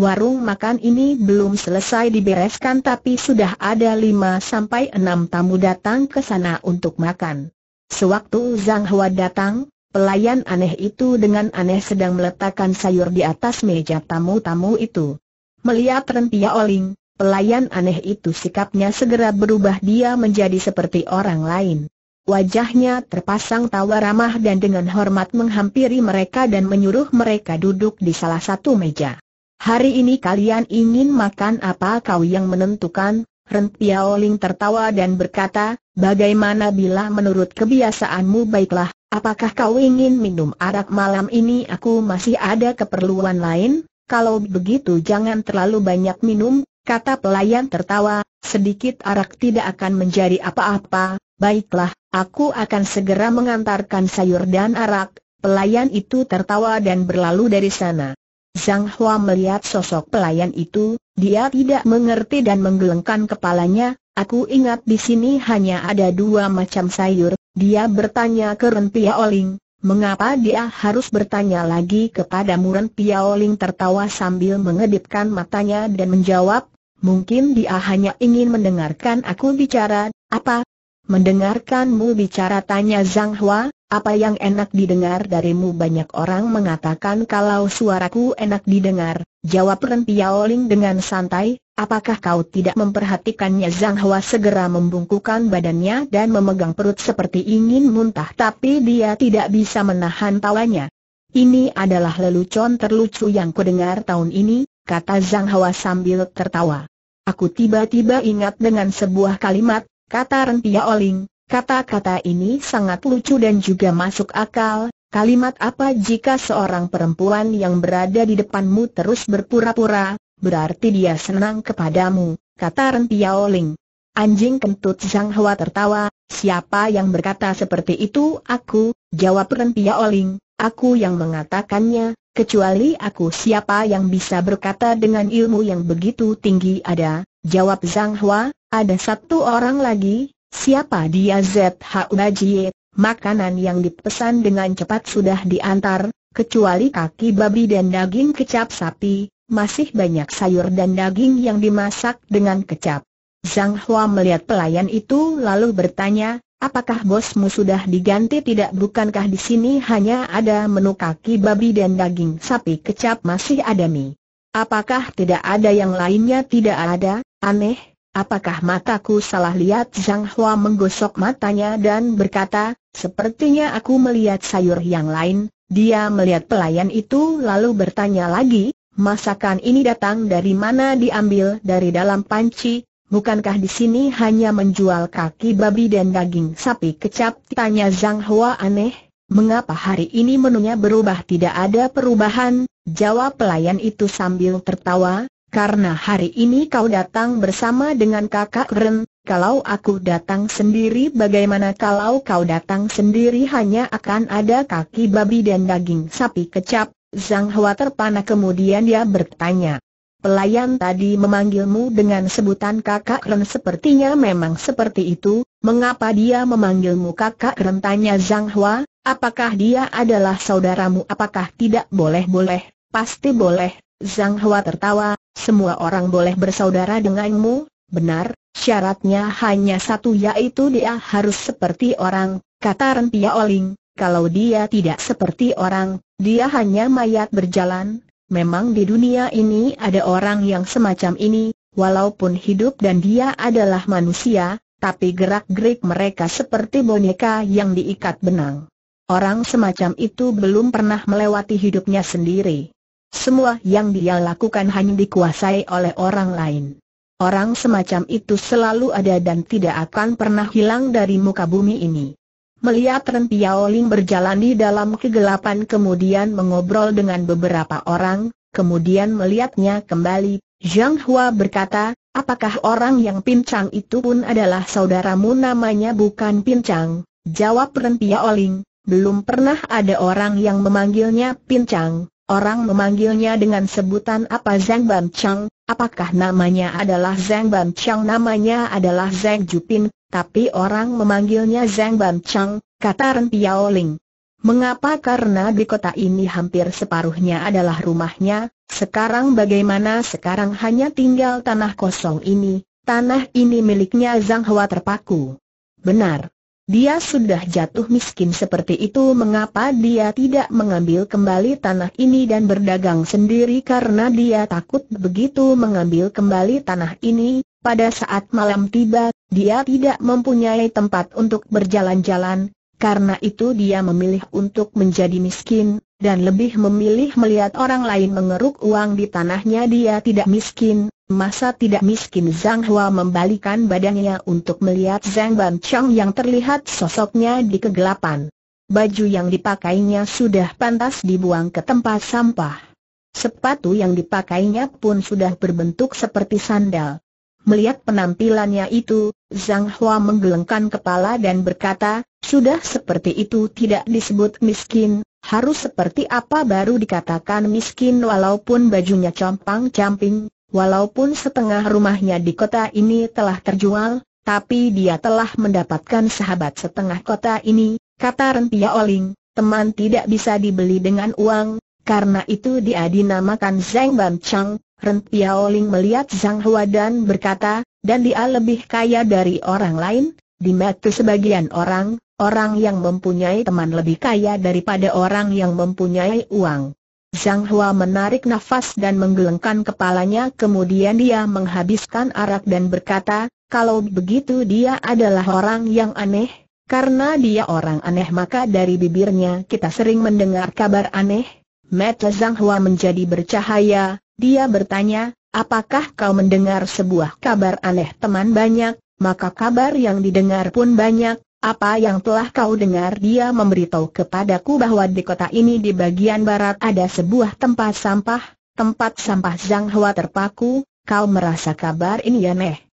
S1: Warung makan ini belum selesai dibereskan tapi sudah ada 5 sampai 6 tamu datang ke sana untuk makan. Sewaktu Zhang Hua datang, pelayan aneh itu dengan aneh sedang meletakkan sayur di atas meja tamu-tamu itu. Melihat Rentia Oling, pelayan aneh itu sikapnya segera berubah dia menjadi seperti orang lain. Wajahnya terpasang tawa ramah dan dengan hormat menghampiri mereka dan menyuruh mereka duduk di salah satu meja. Hari ini kalian ingin makan apa kau yang menentukan? Ren Piaoling tertawa dan berkata, bagaimana bila menurut kebiasaanmu baiklah, apakah kau ingin minum arak malam ini aku masih ada keperluan lain? Kalau begitu jangan terlalu banyak minum, kata pelayan tertawa, sedikit arak tidak akan menjadi apa-apa, baiklah, aku akan segera mengantarkan sayur dan arak, Pelayan itu tertawa dan berlalu dari sana. Zhang Hua melihat sosok pelayan itu, dia tidak mengerti dan menggelengkan kepalanya, aku ingat di sini hanya ada dua macam sayur, dia bertanya ke Ren Piaoling, mengapa dia harus bertanya lagi kepada Ren Piaoling tertawa sambil mengedipkan matanya dan menjawab, mungkin dia hanya ingin mendengarkan aku bicara, apa? Mendengarkanmu bicara tanya Zhang Hua, apa yang enak didengar darimu banyak orang mengatakan kalau suaraku enak didengar, jawab Ren dengan santai, apakah kau tidak memperhatikannya Zhang Hua segera membungkukkan badannya dan memegang perut seperti ingin muntah tapi dia tidak bisa menahan tawanya. Ini adalah lelucon terlucu yang kudengar tahun ini, kata Zhang Hua sambil tertawa. Aku tiba-tiba ingat dengan sebuah kalimat, kata Ren Kata-kata ini sangat lucu dan juga masuk akal, kalimat apa jika seorang perempuan yang berada di depanmu terus berpura-pura, berarti dia senang kepadamu, kata Ren Piaoling. Anjing kentut Zhang Hua tertawa, siapa yang berkata seperti itu aku, jawab Ren Piaoling, aku yang mengatakannya, kecuali aku siapa yang bisa berkata dengan ilmu yang begitu tinggi ada, jawab Zhang Hua, ada satu orang lagi, Siapa dia ZH Bajie? Makanan yang dipesan dengan cepat sudah diantar, kecuali kaki babi dan daging kecap sapi, masih banyak sayur dan daging yang dimasak dengan kecap. Zhang Hua melihat pelayan itu lalu bertanya, apakah bosmu sudah diganti tidak bukankah di sini hanya ada menu kaki babi dan daging sapi kecap masih ada mie? Apakah tidak ada yang lainnya tidak ada? Aneh, Apakah mataku salah lihat Zhang Hua menggosok matanya dan berkata, sepertinya aku melihat sayur yang lain, dia melihat pelayan itu lalu bertanya lagi, masakan ini datang dari mana diambil dari dalam panci, bukankah di sini hanya menjual kaki babi dan daging sapi kecap? Tanya Zhang Hua aneh, mengapa hari ini menunya berubah tidak ada perubahan, jawab pelayan itu sambil tertawa, karena hari ini kau datang bersama dengan kakak Ren, kalau aku datang sendiri bagaimana kalau kau datang sendiri hanya akan ada kaki babi dan daging sapi kecap, Zhang Hua terpana kemudian dia bertanya. Pelayan tadi memanggilmu dengan sebutan kakak Ren sepertinya memang seperti itu, mengapa dia memanggilmu kakak Ren tanya Zhang Hua, apakah dia adalah saudaramu apakah tidak boleh-boleh, pasti boleh, Zhang Hua tertawa, semua orang boleh bersaudara denganmu, benar, syaratnya hanya satu yaitu dia harus seperti orang, kata Ren Oling, kalau dia tidak seperti orang, dia hanya mayat berjalan, memang di dunia ini ada orang yang semacam ini, walaupun hidup dan dia adalah manusia, tapi gerak-gerik mereka seperti boneka yang diikat benang. Orang semacam itu belum pernah melewati hidupnya sendiri. Semua yang dia lakukan hanya dikuasai oleh orang lain. Orang semacam itu selalu ada dan tidak akan pernah hilang dari muka bumi ini. Melihat Ren Piaoling berjalan di dalam kegelapan kemudian mengobrol dengan beberapa orang, kemudian melihatnya kembali, Zhang Hua berkata, apakah orang yang pincang itu pun adalah saudaramu namanya bukan pincang? Jawab Ren Piaoling, belum pernah ada orang yang memanggilnya pincang, Orang memanggilnya dengan sebutan apa Zhang Ban Chang, apakah namanya adalah Zhang Ban Chang namanya adalah Zhang Jupin, tapi orang memanggilnya Zhang Ban Chang, kata Ren Piao Ling. Mengapa karena di kota ini hampir separuhnya adalah rumahnya, sekarang bagaimana sekarang hanya tinggal tanah kosong ini, tanah ini miliknya Zhang Hua terpaku. Benar, dia sudah jatuh miskin seperti itu mengapa dia tidak mengambil kembali tanah ini dan berdagang sendiri karena dia takut begitu mengambil kembali tanah ini, pada saat malam tiba, dia tidak mempunyai tempat untuk berjalan-jalan, karena itu dia memilih untuk menjadi miskin, dan lebih memilih melihat orang lain mengeruk uang di tanahnya dia tidak miskin, masa tidak miskin Zhang Hua membalikan badannya untuk melihat Zhang Ban Chang yang terlihat sosoknya di kegelapan. Baju yang dipakainya sudah pantas dibuang ke tempat sampah. Sepatu yang dipakainya pun sudah berbentuk seperti sandal. Melihat penampilannya itu, Zhang Hua menggelengkan kepala dan berkata, sudah seperti itu tidak disebut miskin, harus seperti apa baru dikatakan miskin walaupun bajunya compang-camping, walaupun setengah rumahnya di kota ini telah terjual, tapi dia telah mendapatkan sahabat setengah kota ini, kata Rentia Oling, teman tidak bisa dibeli dengan uang, karena itu dia dinamakan Zhang Banchang. Chang, Ren melihat Zhang Hua dan berkata, dan dia lebih kaya dari orang lain, di mata sebagian orang, Orang yang mempunyai teman lebih kaya daripada orang yang mempunyai uang. Zhang Hua menarik nafas dan menggelengkan kepalanya kemudian dia menghabiskan arak dan berkata, kalau begitu dia adalah orang yang aneh, karena dia orang aneh maka dari bibirnya kita sering mendengar kabar aneh. Mata Zhang Hua menjadi bercahaya, dia bertanya, apakah kau mendengar sebuah kabar aneh teman banyak, maka kabar yang didengar pun banyak, apa yang telah kau dengar dia memberitahu kepadaku bahwa di kota ini di bagian barat ada sebuah tempat sampah, tempat sampah Zhang Hua terpaku, kau merasa kabar ini aneh. Ya,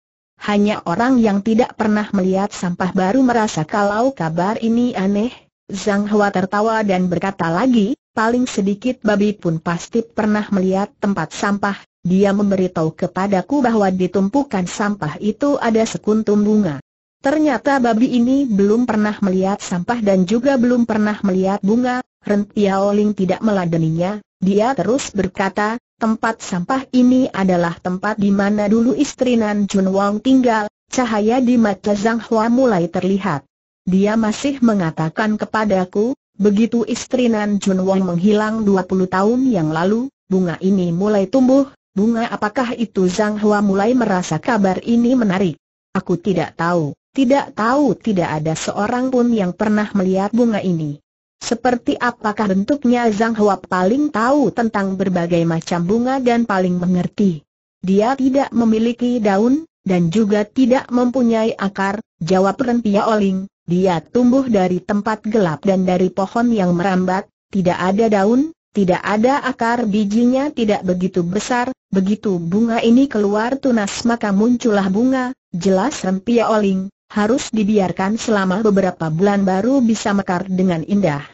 S1: Hanya orang yang tidak pernah melihat sampah baru merasa kalau kabar ini aneh. Zhang Hua tertawa dan berkata lagi, paling sedikit babi pun pasti pernah melihat tempat sampah, dia memberitahu kepadaku bahwa ditumpukan sampah itu ada sekuntum bunga. Ternyata babi ini belum pernah melihat sampah dan juga belum pernah melihat bunga, Rentiaoling tidak meladeninya, dia terus berkata, tempat sampah ini adalah tempat di mana dulu istri Nan Jun Wang tinggal, cahaya di mata Zhang Hua mulai terlihat. Dia masih mengatakan kepadaku, begitu istri Nan Jun Wang menghilang 20 tahun yang lalu, bunga ini mulai tumbuh, bunga apakah itu Zhang Hua mulai merasa kabar ini menarik. Aku tidak tahu. Tidak tahu tidak ada seorang pun yang pernah melihat bunga ini. Seperti apakah bentuknya Zhang Hua paling tahu tentang berbagai macam bunga dan paling mengerti. Dia tidak memiliki daun, dan juga tidak mempunyai akar, jawab Renpia Oling. Dia tumbuh dari tempat gelap dan dari pohon yang merambat, tidak ada daun, tidak ada akar bijinya tidak begitu besar, begitu bunga ini keluar tunas maka muncullah bunga, jelas Rempia Oling, harus dibiarkan selama beberapa bulan baru bisa mekar dengan indah.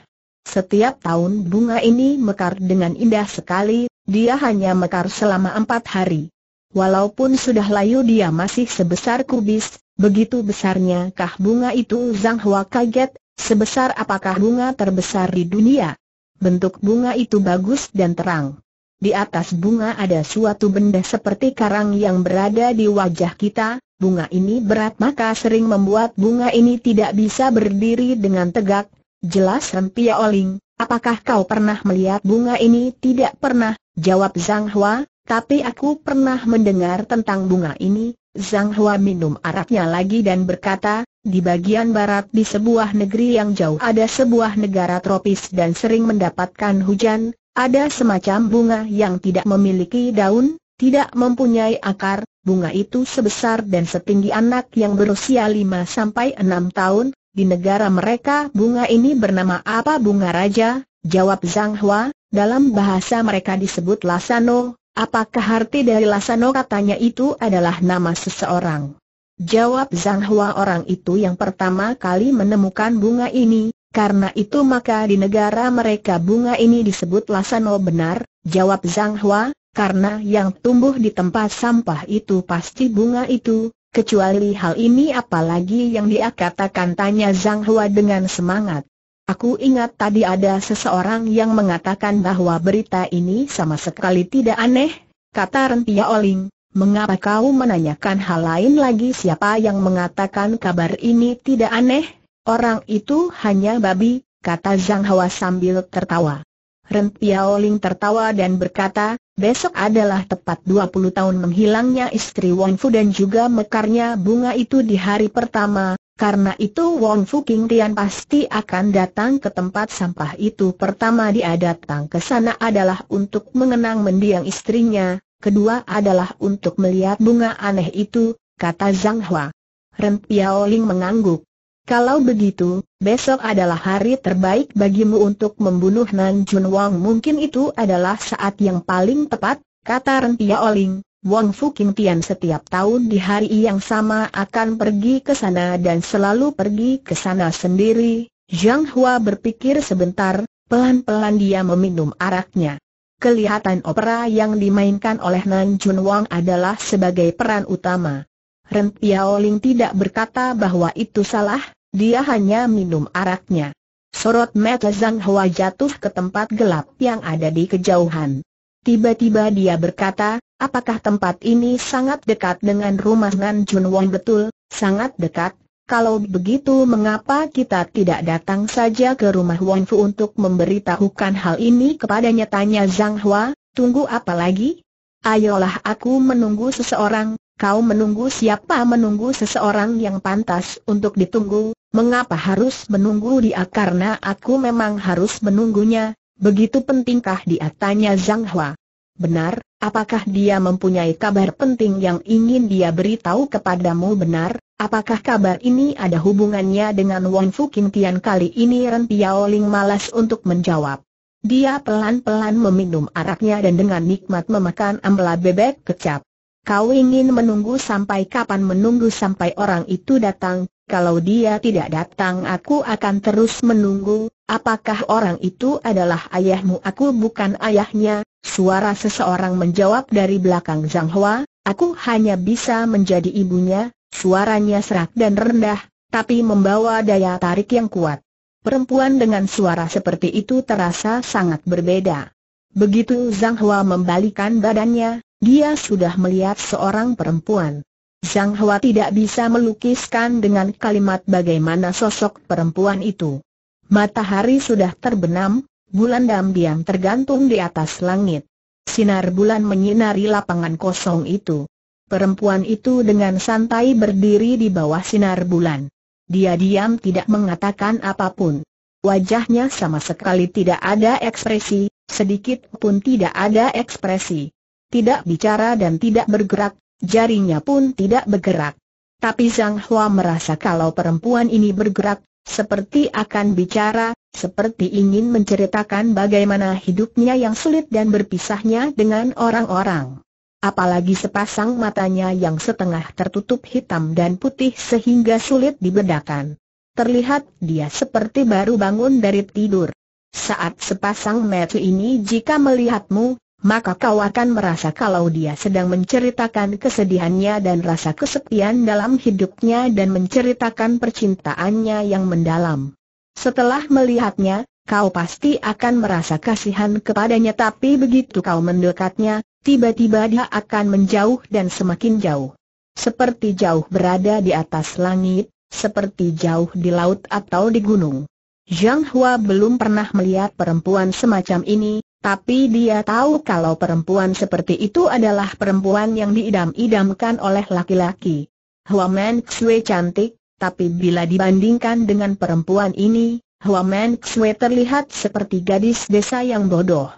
S1: Setiap tahun bunga ini mekar dengan indah sekali, dia hanya mekar selama empat hari. Walaupun sudah layu dia masih sebesar kubis, begitu besarnya kah bunga itu Zhang Hua kaget, sebesar apakah bunga terbesar di dunia. Bentuk bunga itu bagus dan terang. Di atas bunga ada suatu benda seperti karang yang berada di wajah kita, bunga ini berat maka sering membuat bunga ini tidak bisa berdiri dengan tegak. Jelas Rempia Oling, apakah kau pernah melihat bunga ini? Tidak pernah, jawab Zhang Hua, tapi aku pernah mendengar tentang bunga ini. Zhang Hua minum araknya lagi dan berkata, di bagian barat di sebuah negeri yang jauh ada sebuah negara tropis dan sering mendapatkan hujan, ada semacam bunga yang tidak memiliki daun, tidak mempunyai akar, bunga itu sebesar dan setinggi anak yang berusia 5 sampai 6 tahun, di negara mereka bunga ini bernama apa bunga raja, jawab Zhang Hua, dalam bahasa mereka disebut Lasano, apakah arti dari Lasano katanya itu adalah nama seseorang. Jawab Zhang Hua orang itu yang pertama kali menemukan bunga ini, karena itu maka di negara mereka bunga ini disebut Lasano benar, jawab Zhang Hua, karena yang tumbuh di tempat sampah itu pasti bunga itu, kecuali hal ini apalagi yang dia katakan tanya Zhang Hua dengan semangat. Aku ingat tadi ada seseorang yang mengatakan bahwa berita ini sama sekali tidak aneh, kata Rentia Oling. Mengapa kau menanyakan hal lain lagi siapa yang mengatakan kabar ini tidak aneh? Orang itu hanya babi, kata Zhang Hua sambil tertawa. Ren Piaoling tertawa dan berkata, Besok adalah tepat 20 tahun menghilangnya istri Wang Fu dan juga mekarnya bunga itu di hari pertama, karena itu Wang Fu King Tian pasti akan datang ke tempat sampah itu Pertama dia datang ke sana adalah untuk mengenang mendiang istrinya, kedua adalah untuk melihat bunga aneh itu, kata Zhang Hua. Ren Piao Ling mengangguk, kalau begitu, besok adalah hari terbaik bagimu untuk membunuh Nan Jun Wang. Mungkin itu adalah saat yang paling tepat, kata Rentia Oling. Wang Fuking Tian setiap tahun di hari yang sama akan pergi ke sana dan selalu pergi ke sana sendiri. Zhang Hua berpikir sebentar, pelan-pelan dia meminum araknya. Kelihatan opera yang dimainkan oleh Nan Jun Wang adalah sebagai peran utama. Rent Piaoling tidak berkata bahwa itu salah, dia hanya minum araknya. Sorot mata Zhang Hua jatuh ke tempat gelap yang ada di kejauhan. Tiba-tiba dia berkata, apakah tempat ini sangat dekat dengan rumah Nan Jun Wong betul, sangat dekat, kalau begitu mengapa kita tidak datang saja ke rumah Wong Fu untuk memberitahukan hal ini kepadanya tanya Zhang Hua, tunggu apa lagi? Ayolah aku menunggu seseorang, Kau menunggu siapa menunggu seseorang yang pantas untuk ditunggu, mengapa harus menunggu dia karena aku memang harus menunggunya, begitu pentingkah dia tanya Zhang Hua. Benar, apakah dia mempunyai kabar penting yang ingin dia beritahu kepadamu benar, apakah kabar ini ada hubungannya dengan Wang Fu King Tian kali ini Ren Piao Ling malas untuk menjawab. Dia pelan-pelan meminum araknya dan dengan nikmat memakan ambla bebek kecap. Kau ingin menunggu sampai kapan menunggu sampai orang itu datang, kalau dia tidak datang aku akan terus menunggu, apakah orang itu adalah ayahmu aku bukan ayahnya, suara seseorang menjawab dari belakang Zhang Hua, aku hanya bisa menjadi ibunya, suaranya serak dan rendah, tapi membawa daya tarik yang kuat. Perempuan dengan suara seperti itu terasa sangat berbeda. Begitu Zhang Hua membalikan badannya, dia sudah melihat seorang perempuan. Zhang Hua tidak bisa melukiskan dengan kalimat bagaimana sosok perempuan itu. Matahari sudah terbenam, bulan diam-diam tergantung di atas langit. Sinar bulan menyinari lapangan kosong itu. Perempuan itu dengan santai berdiri di bawah sinar bulan. Dia diam tidak mengatakan apapun. Wajahnya sama sekali tidak ada ekspresi, sedikit pun tidak ada ekspresi tidak bicara dan tidak bergerak, jarinya pun tidak bergerak. Tapi Zhang Hua merasa kalau perempuan ini bergerak, seperti akan bicara, seperti ingin menceritakan bagaimana hidupnya yang sulit dan berpisahnya dengan orang-orang. Apalagi sepasang matanya yang setengah tertutup hitam dan putih sehingga sulit dibedakan. Terlihat dia seperti baru bangun dari tidur. Saat sepasang metu ini jika melihatmu, maka kau akan merasa kalau dia sedang menceritakan kesedihannya dan rasa kesepian dalam hidupnya dan menceritakan percintaannya yang mendalam. Setelah melihatnya, kau pasti akan merasa kasihan kepadanya tapi begitu kau mendekatnya, tiba-tiba dia akan menjauh dan semakin jauh. Seperti jauh berada di atas langit, seperti jauh di laut atau di gunung. Zhang Hua belum pernah melihat perempuan semacam ini, tapi dia tahu kalau perempuan seperti itu adalah perempuan yang diidam-idamkan oleh laki-laki. Huaman Xue cantik, tapi bila dibandingkan dengan perempuan ini, Huaman Xue terlihat seperti gadis desa yang bodoh.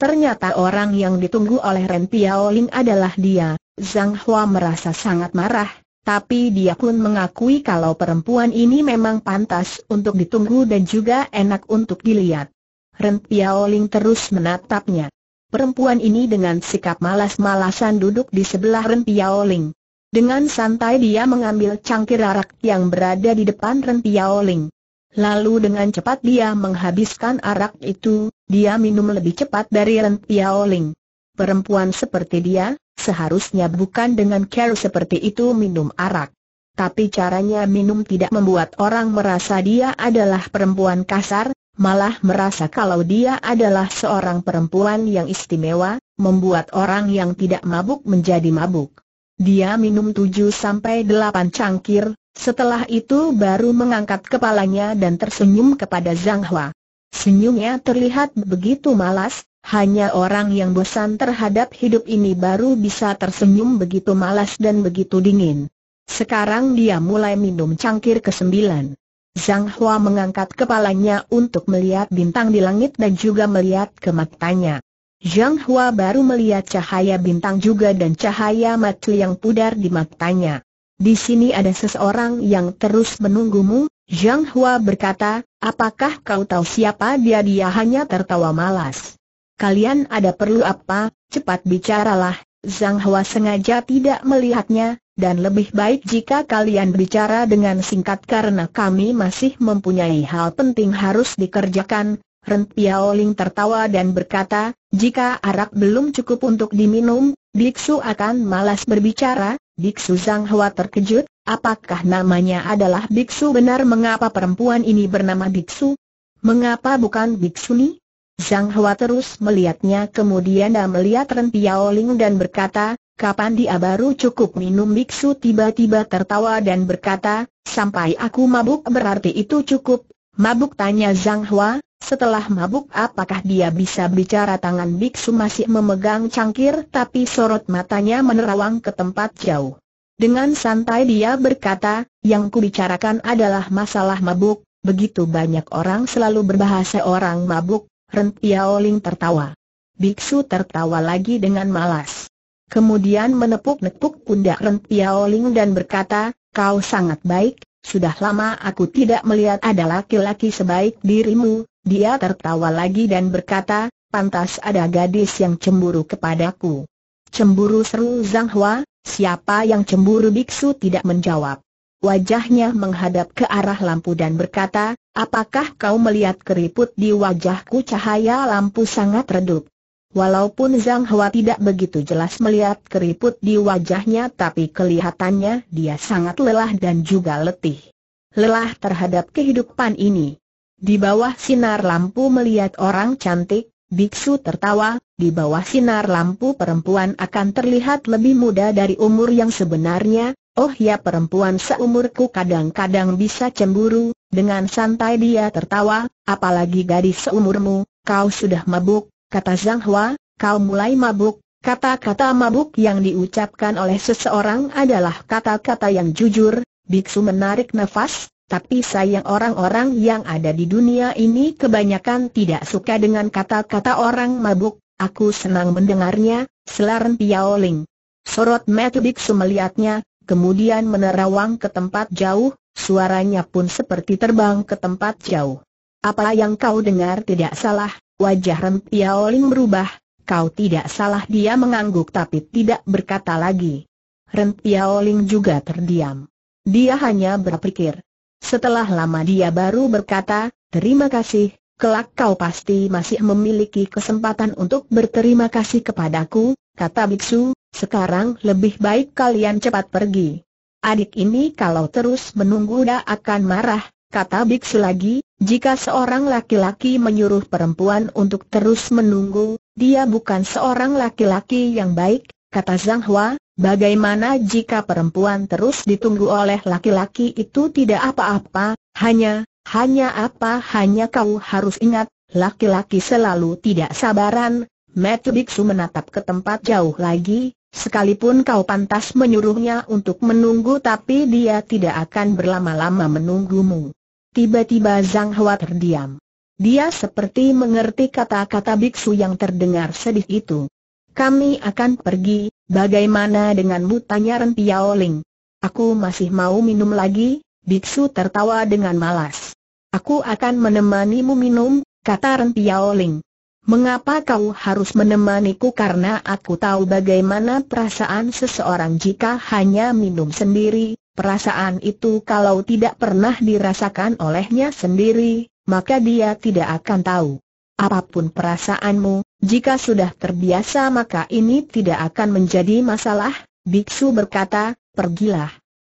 S1: Ternyata orang yang ditunggu oleh Ren Piaoling adalah dia. Zhang Hua merasa sangat marah, tapi dia pun mengakui kalau perempuan ini memang pantas untuk ditunggu dan juga enak untuk dilihat. Ren Piaoling terus menatapnya. Perempuan ini dengan sikap malas-malasan duduk di sebelah Ren Piaoling. Dengan santai dia mengambil cangkir arak yang berada di depan Ren Piaoling. Lalu dengan cepat dia menghabiskan arak itu, dia minum lebih cepat dari Ren Piaoling. Perempuan seperti dia, seharusnya bukan dengan care seperti itu minum arak. Tapi caranya minum tidak membuat orang merasa dia adalah perempuan kasar, malah merasa kalau dia adalah seorang perempuan yang istimewa, membuat orang yang tidak mabuk menjadi mabuk. Dia minum 7 sampai 8 cangkir, setelah itu baru mengangkat kepalanya dan tersenyum kepada Zhang Hua. Senyumnya terlihat begitu malas, hanya orang yang bosan terhadap hidup ini baru bisa tersenyum begitu malas dan begitu dingin. Sekarang dia mulai minum cangkir ke-9. Zhang Hua mengangkat kepalanya untuk melihat bintang di langit dan juga melihat ke matanya. Zhang Hua baru melihat cahaya bintang juga dan cahaya matu yang pudar di matanya. Di sini ada seseorang yang terus menunggumu, Zhang Hua berkata, apakah kau tahu siapa dia dia hanya tertawa malas. Kalian ada perlu apa, cepat bicaralah, Zhang Hua sengaja tidak melihatnya, dan lebih baik jika kalian bicara dengan singkat karena kami masih mempunyai hal penting harus dikerjakan. Ren Piao tertawa dan berkata, jika arak belum cukup untuk diminum, Biksu akan malas berbicara. Biksu Zhang Hua terkejut, apakah namanya adalah Biksu benar mengapa perempuan ini bernama Biksu? Mengapa bukan Biksu ni? Zhang Hua terus melihatnya kemudian dan melihat Ren Piao dan berkata, Kapan dia baru cukup minum biksu tiba-tiba tertawa dan berkata, sampai aku mabuk berarti itu cukup. Mabuk tanya Zhang Hua, setelah mabuk apakah dia bisa bicara tangan biksu masih memegang cangkir tapi sorot matanya menerawang ke tempat jauh. Dengan santai dia berkata, yang kubicarakan adalah masalah mabuk, begitu banyak orang selalu berbahasa orang mabuk, Ren Piaoling tertawa. Biksu tertawa lagi dengan malas. Kemudian menepuk-nepuk pundak Ren Piaoling dan berkata, kau sangat baik, sudah lama aku tidak melihat ada laki-laki sebaik dirimu, dia tertawa lagi dan berkata, pantas ada gadis yang cemburu kepadaku. Cemburu seru Zhang Hua, siapa yang cemburu biksu tidak menjawab. Wajahnya menghadap ke arah lampu dan berkata, apakah kau melihat keriput di wajahku cahaya lampu sangat redup. Walaupun Zhang Hua tidak begitu jelas melihat keriput di wajahnya tapi kelihatannya dia sangat lelah dan juga letih. Lelah terhadap kehidupan ini. Di bawah sinar lampu melihat orang cantik, biksu tertawa, di bawah sinar lampu perempuan akan terlihat lebih muda dari umur yang sebenarnya, oh ya perempuan seumurku kadang-kadang bisa cemburu, dengan santai dia tertawa, apalagi gadis seumurmu, kau sudah mabuk, kata Zhang Hua, kau mulai mabuk, kata-kata mabuk yang diucapkan oleh seseorang adalah kata-kata yang jujur, biksu menarik nafas, tapi sayang orang-orang yang ada di dunia ini kebanyakan tidak suka dengan kata-kata orang mabuk, aku senang mendengarnya, selaran Piao Ling. Sorot mata biksu melihatnya, kemudian menerawang ke tempat jauh, suaranya pun seperti terbang ke tempat jauh. Apa yang kau dengar tidak salah, Wajah Rempia Oling berubah, kau tidak salah dia mengangguk tapi tidak berkata lagi. Rempia Oling juga terdiam. Dia hanya berpikir. Setelah lama dia baru berkata, terima kasih, kelak kau pasti masih memiliki kesempatan untuk berterima kasih kepadaku, kata Biksu, sekarang lebih baik kalian cepat pergi. Adik ini kalau terus menunggu dia akan marah, kata biksu lagi, jika seorang laki-laki menyuruh perempuan untuk terus menunggu, dia bukan seorang laki-laki yang baik, kata Zhang Hua, bagaimana jika perempuan terus ditunggu oleh laki-laki itu tidak apa-apa, hanya, hanya apa hanya kau harus ingat, laki-laki selalu tidak sabaran, Metu Biksu menatap ke tempat jauh lagi, Sekalipun kau pantas menyuruhnya untuk menunggu tapi dia tidak akan berlama-lama menunggumu. Tiba-tiba Zhang Hua terdiam. Dia seperti mengerti kata-kata biksu yang terdengar sedih itu. Kami akan pergi, bagaimana denganmu tanya Ren Piaoling. Aku masih mau minum lagi, biksu tertawa dengan malas. Aku akan menemanimu minum, kata Ren Piaoling. Mengapa kau harus menemaniku karena aku tahu bagaimana perasaan seseorang jika hanya minum sendiri, Perasaan itu kalau tidak pernah dirasakan olehnya sendiri, maka dia tidak akan tahu. Apapun perasaanmu, jika sudah terbiasa maka ini tidak akan menjadi masalah, Biksu berkata, pergilah.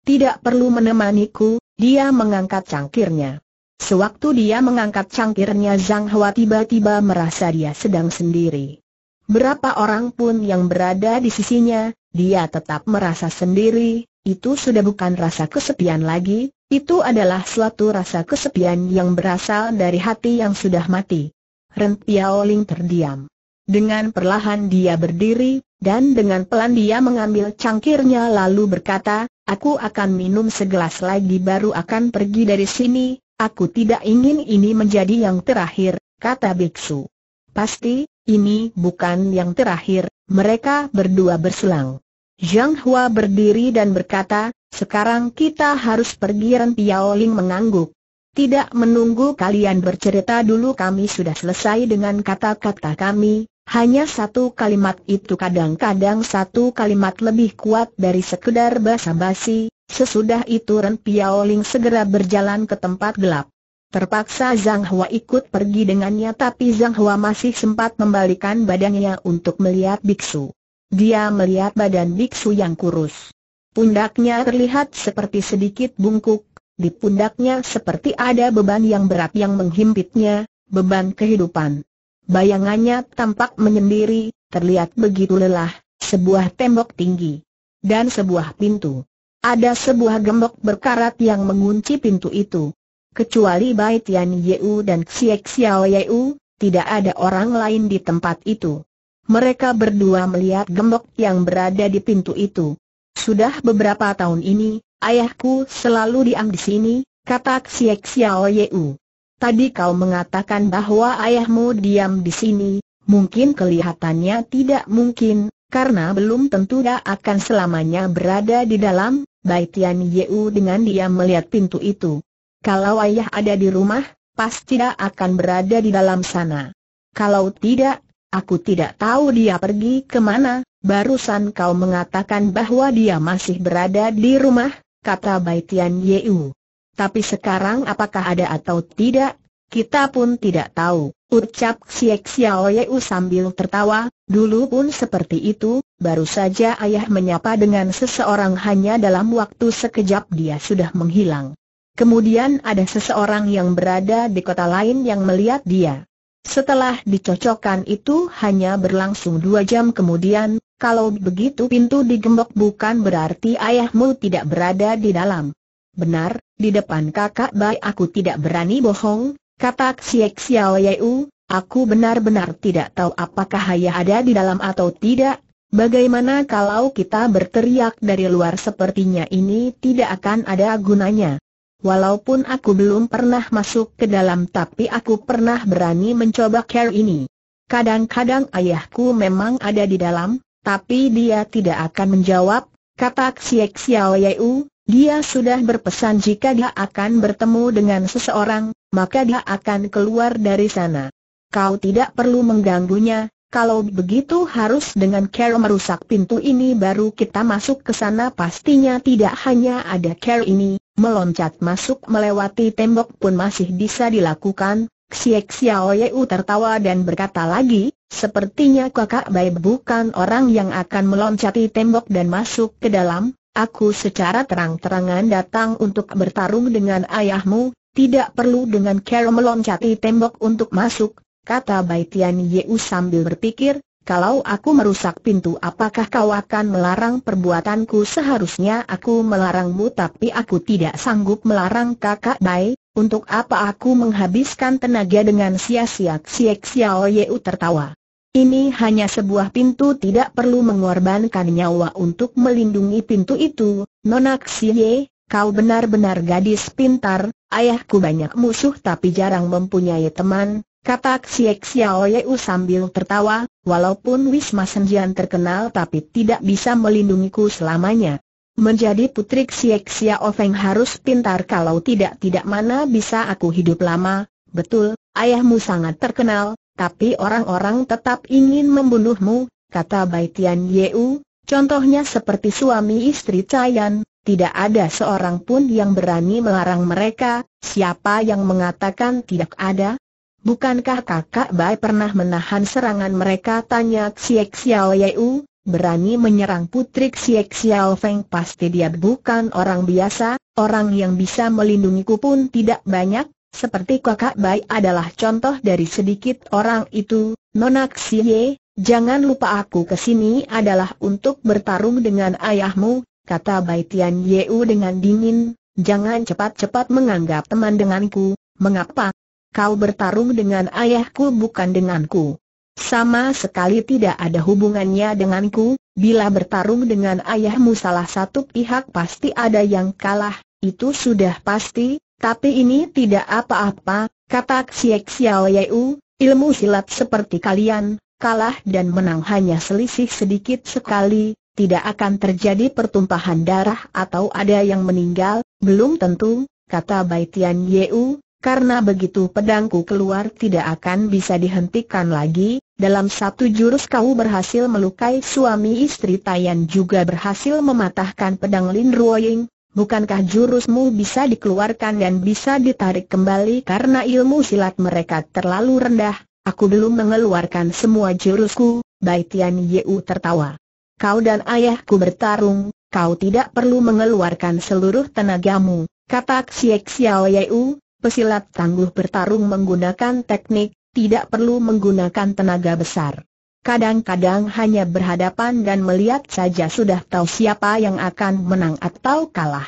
S1: Tidak perlu menemaniku, dia mengangkat cangkirnya. Sewaktu dia mengangkat cangkirnya Zhang Hua tiba-tiba merasa dia sedang sendiri. Berapa orang pun yang berada di sisinya, dia tetap merasa sendiri, itu sudah bukan rasa kesepian lagi, itu adalah suatu rasa kesepian yang berasal dari hati yang sudah mati. Ren Piaoling terdiam. Dengan perlahan dia berdiri, dan dengan pelan dia mengambil cangkirnya lalu berkata, Aku akan minum segelas lagi baru akan pergi dari sini, aku tidak ingin ini menjadi yang terakhir, kata Biksu. Pasti, ini bukan yang terakhir, mereka berdua berselang. Zhang Hua berdiri dan berkata, sekarang kita harus pergi Ren Piaoling mengangguk. Tidak menunggu kalian bercerita dulu kami sudah selesai dengan kata-kata kami, hanya satu kalimat itu kadang-kadang satu kalimat lebih kuat dari sekedar basa-basi, sesudah itu Ren Piaoling segera berjalan ke tempat gelap. Terpaksa Zhang Hua ikut pergi dengannya tapi Zhang Hua masih sempat membalikan badannya untuk melihat biksu. Dia melihat badan biksu yang kurus. Pundaknya terlihat seperti sedikit bungkuk, di pundaknya seperti ada beban yang berat yang menghimpitnya, beban kehidupan. Bayangannya tampak menyendiri, terlihat begitu lelah, sebuah tembok tinggi dan sebuah pintu. Ada sebuah gembok berkarat yang mengunci pintu itu. Kecuali Bai Tian Yeu dan Xie Xiao Yeu, tidak ada orang lain di tempat itu mereka berdua melihat gembok yang berada di pintu itu. Sudah beberapa tahun ini, ayahku selalu diam di sini, kata Xiek Xiao Yeu. Tadi kau mengatakan bahwa ayahmu diam di sini, mungkin kelihatannya tidak mungkin, karena belum tentu dia akan selamanya berada di dalam, Bai Tian Yeu dengan diam melihat pintu itu. Kalau ayah ada di rumah, pasti dia akan berada di dalam sana. Kalau tidak, Aku tidak tahu dia pergi kemana, barusan kau mengatakan bahwa dia masih berada di rumah, kata Baitian Yeu. Tapi sekarang apakah ada atau tidak, kita pun tidak tahu, ucap Xiek Xiao Yeu sambil tertawa, dulu pun seperti itu, baru saja ayah menyapa dengan seseorang hanya dalam waktu sekejap dia sudah menghilang. Kemudian ada seseorang yang berada di kota lain yang melihat dia. Setelah dicocokkan itu hanya berlangsung dua jam kemudian, kalau begitu pintu digembok bukan berarti ayahmu tidak berada di dalam. Benar, di depan kakak baik aku tidak berani bohong, kata Xiek Xiao Yeu, aku benar-benar tidak tahu apakah ayah ada di dalam atau tidak. Bagaimana kalau kita berteriak dari luar sepertinya ini tidak akan ada gunanya. Walaupun aku belum pernah masuk ke dalam tapi aku pernah berani mencoba care ini. Kadang-kadang ayahku memang ada di dalam, tapi dia tidak akan menjawab, kata Xiek Xiao Yeu, dia sudah berpesan jika dia akan bertemu dengan seseorang, maka dia akan keluar dari sana. Kau tidak perlu mengganggunya, kalau begitu harus dengan care merusak pintu ini baru kita masuk ke sana pastinya tidak hanya ada care ini, Meloncat masuk melewati tembok pun masih bisa dilakukan, Xiek Xiao Yeu tertawa dan berkata lagi, sepertinya kakak baik bukan orang yang akan meloncati tembok dan masuk ke dalam, aku secara terang-terangan datang untuk bertarung dengan ayahmu, tidak perlu dengan cara meloncati tembok untuk masuk, kata Bai Tian Yeu sambil berpikir, kalau aku merusak pintu apakah kau akan melarang perbuatanku seharusnya aku melarangmu tapi aku tidak sanggup melarang kakak Bai, untuk apa aku menghabiskan tenaga dengan sia-sia siak Xiao Yeu tertawa. Ini hanya sebuah pintu tidak perlu mengorbankan nyawa untuk melindungi pintu itu, nonak Xie, kau benar-benar gadis pintar, ayahku banyak musuh tapi jarang mempunyai teman, Kata Xiek Xiao Yeu sambil tertawa, walaupun Wisma Senjian terkenal tapi tidak bisa melindungiku selamanya. Menjadi putri Xiek Xiao Feng harus pintar kalau tidak-tidak mana bisa aku hidup lama, betul, ayahmu sangat terkenal, tapi orang-orang tetap ingin membunuhmu, kata Baitian Yeu, contohnya seperti suami istri Cayan, tidak ada seorang pun yang berani melarang mereka, siapa yang mengatakan tidak ada, Bukankah kakak Bai pernah menahan serangan mereka? Tanya Xiek Xiao Yeu, berani menyerang putri Xiek Xiao Feng pasti dia bukan orang biasa, orang yang bisa melindungiku pun tidak banyak, seperti kakak Bai adalah contoh dari sedikit orang itu, Nona Xie, jangan lupa aku kesini adalah untuk bertarung dengan ayahmu, kata Bai Tian Yeu dengan dingin, jangan cepat-cepat menganggap teman denganku, mengapa, kau bertarung dengan ayahku bukan denganku. Sama sekali tidak ada hubungannya denganku, bila bertarung dengan ayahmu salah satu pihak pasti ada yang kalah, itu sudah pasti, tapi ini tidak apa-apa, kata Xiek Xiao Yeu, ilmu silat seperti kalian, kalah dan menang hanya selisih sedikit sekali, tidak akan terjadi pertumpahan darah atau ada yang meninggal, belum tentu, kata Bai Tian Yeu, karena begitu pedangku keluar tidak akan bisa dihentikan lagi, dalam satu jurus kau berhasil melukai suami istri Tayan juga berhasil mematahkan pedang Lin Ruoying, bukankah jurusmu bisa dikeluarkan dan bisa ditarik kembali karena ilmu silat mereka terlalu rendah, aku belum mengeluarkan semua jurusku, Bai Tian Yeu tertawa. Kau dan ayahku bertarung, kau tidak perlu mengeluarkan seluruh tenagamu, kata Xie Xiao Yeu, Pesilat tangguh bertarung menggunakan teknik, tidak perlu menggunakan tenaga besar. Kadang-kadang hanya berhadapan dan melihat saja sudah tahu siapa yang akan menang atau kalah.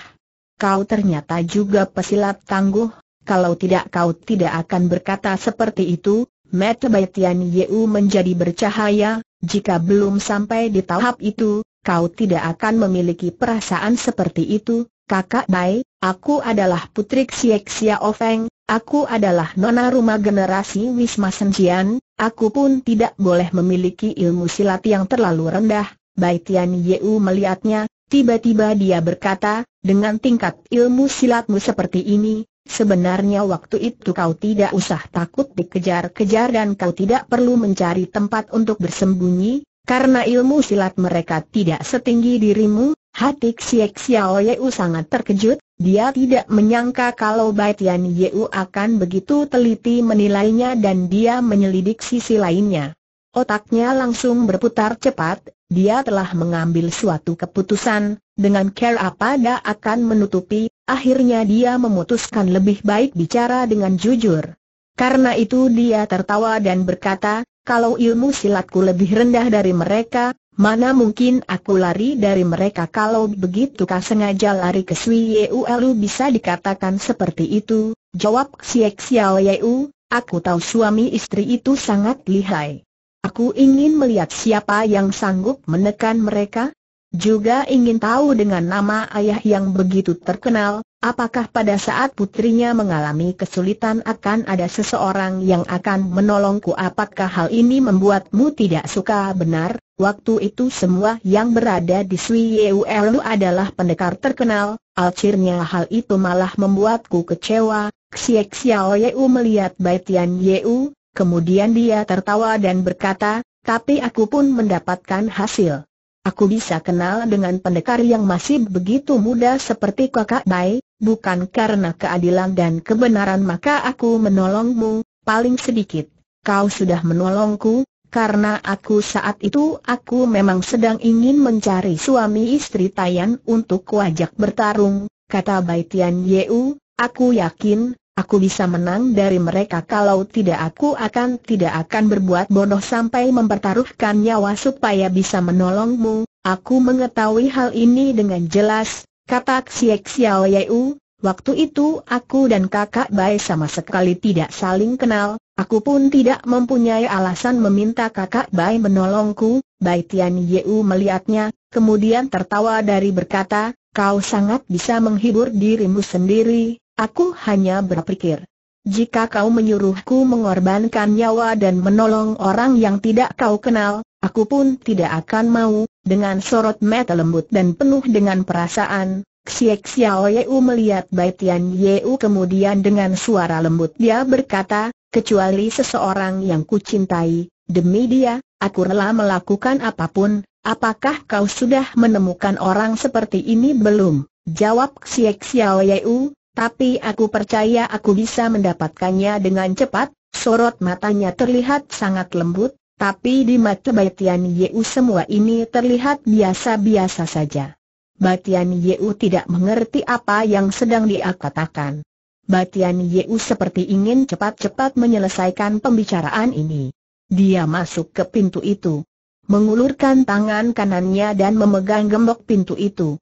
S1: Kau ternyata juga pesilat tangguh, kalau tidak kau tidak akan berkata seperti itu, Mata Baitian Yeu menjadi bercahaya, jika belum sampai di tahap itu, kau tidak akan memiliki perasaan seperti itu, Kakak Bai, aku adalah putri Xiek Xia Ofeng, aku adalah nona rumah generasi Wisma Senjian, aku pun tidak boleh memiliki ilmu silat yang terlalu rendah. Bai Tian Yeu melihatnya, tiba-tiba dia berkata, dengan tingkat ilmu silatmu seperti ini, Sebenarnya waktu itu kau tidak usah takut dikejar-kejar dan kau tidak perlu mencari tempat untuk bersembunyi, karena ilmu silat mereka tidak setinggi dirimu, Hati Xiek Xiao Yeu sangat terkejut, dia tidak menyangka kalau Bai Tian Yeu akan begitu teliti menilainya dan dia menyelidik sisi lainnya. Otaknya langsung berputar cepat, dia telah mengambil suatu keputusan, dengan care apa dia akan menutupi, akhirnya dia memutuskan lebih baik bicara dengan jujur. Karena itu dia tertawa dan berkata, kalau ilmu silatku lebih rendah dari mereka, Mana mungkin aku lari dari mereka kalau begitu kau sengaja lari ke Sui Yeu Lu bisa dikatakan seperti itu, jawab Xiek Xiao Yeu, aku tahu suami istri itu sangat lihai. Aku ingin melihat siapa yang sanggup menekan mereka. Juga ingin tahu dengan nama ayah yang begitu terkenal, apakah pada saat putrinya mengalami kesulitan akan ada seseorang yang akan menolongku apakah hal ini membuatmu tidak suka benar? Waktu itu semua yang berada di Sui Yewelu adalah pendekar terkenal, alcirnya hal itu malah membuatku kecewa. Xiek Xiao Yeu melihat Tian Yeu, kemudian dia tertawa dan berkata, tapi aku pun mendapatkan hasil. Aku bisa kenal dengan pendekar yang masih begitu muda seperti kakak Bai, bukan karena keadilan dan kebenaran maka aku menolongmu, paling sedikit. Kau sudah menolongku, karena aku saat itu aku memang sedang ingin mencari suami istri Tayan untuk kuajak bertarung, kata Bai Tian Yeu, aku yakin, aku bisa menang dari mereka kalau tidak aku akan tidak akan berbuat bodoh sampai mempertaruhkan nyawa supaya bisa menolongmu, aku mengetahui hal ini dengan jelas, kata Xie Xiao Yeu, Waktu itu aku dan kakak Bai sama sekali tidak saling kenal, aku pun tidak mempunyai alasan meminta kakak Bai menolongku, Bai Tian Yeu melihatnya, kemudian tertawa dari berkata, kau sangat bisa menghibur dirimu sendiri, aku hanya berpikir. Jika kau menyuruhku mengorbankan nyawa dan menolong orang yang tidak kau kenal, aku pun tidak akan mau, dengan sorot mata lembut dan penuh dengan perasaan, Xiek Xiao Yeu melihat Bai Tian Yeu kemudian dengan suara lembut dia berkata, kecuali seseorang yang kucintai, demi dia, aku rela melakukan apapun, apakah kau sudah menemukan orang seperti ini belum? Jawab Xiek Xiao Yeu, tapi aku percaya aku bisa mendapatkannya dengan cepat, sorot matanya terlihat sangat lembut, tapi di mata Bai Tian Yeu semua ini terlihat biasa-biasa saja. Batian Yeu tidak mengerti apa yang sedang dia katakan. Batian Yeu seperti ingin cepat-cepat menyelesaikan pembicaraan ini. Dia masuk ke pintu itu. Mengulurkan tangan kanannya dan memegang gembok pintu itu.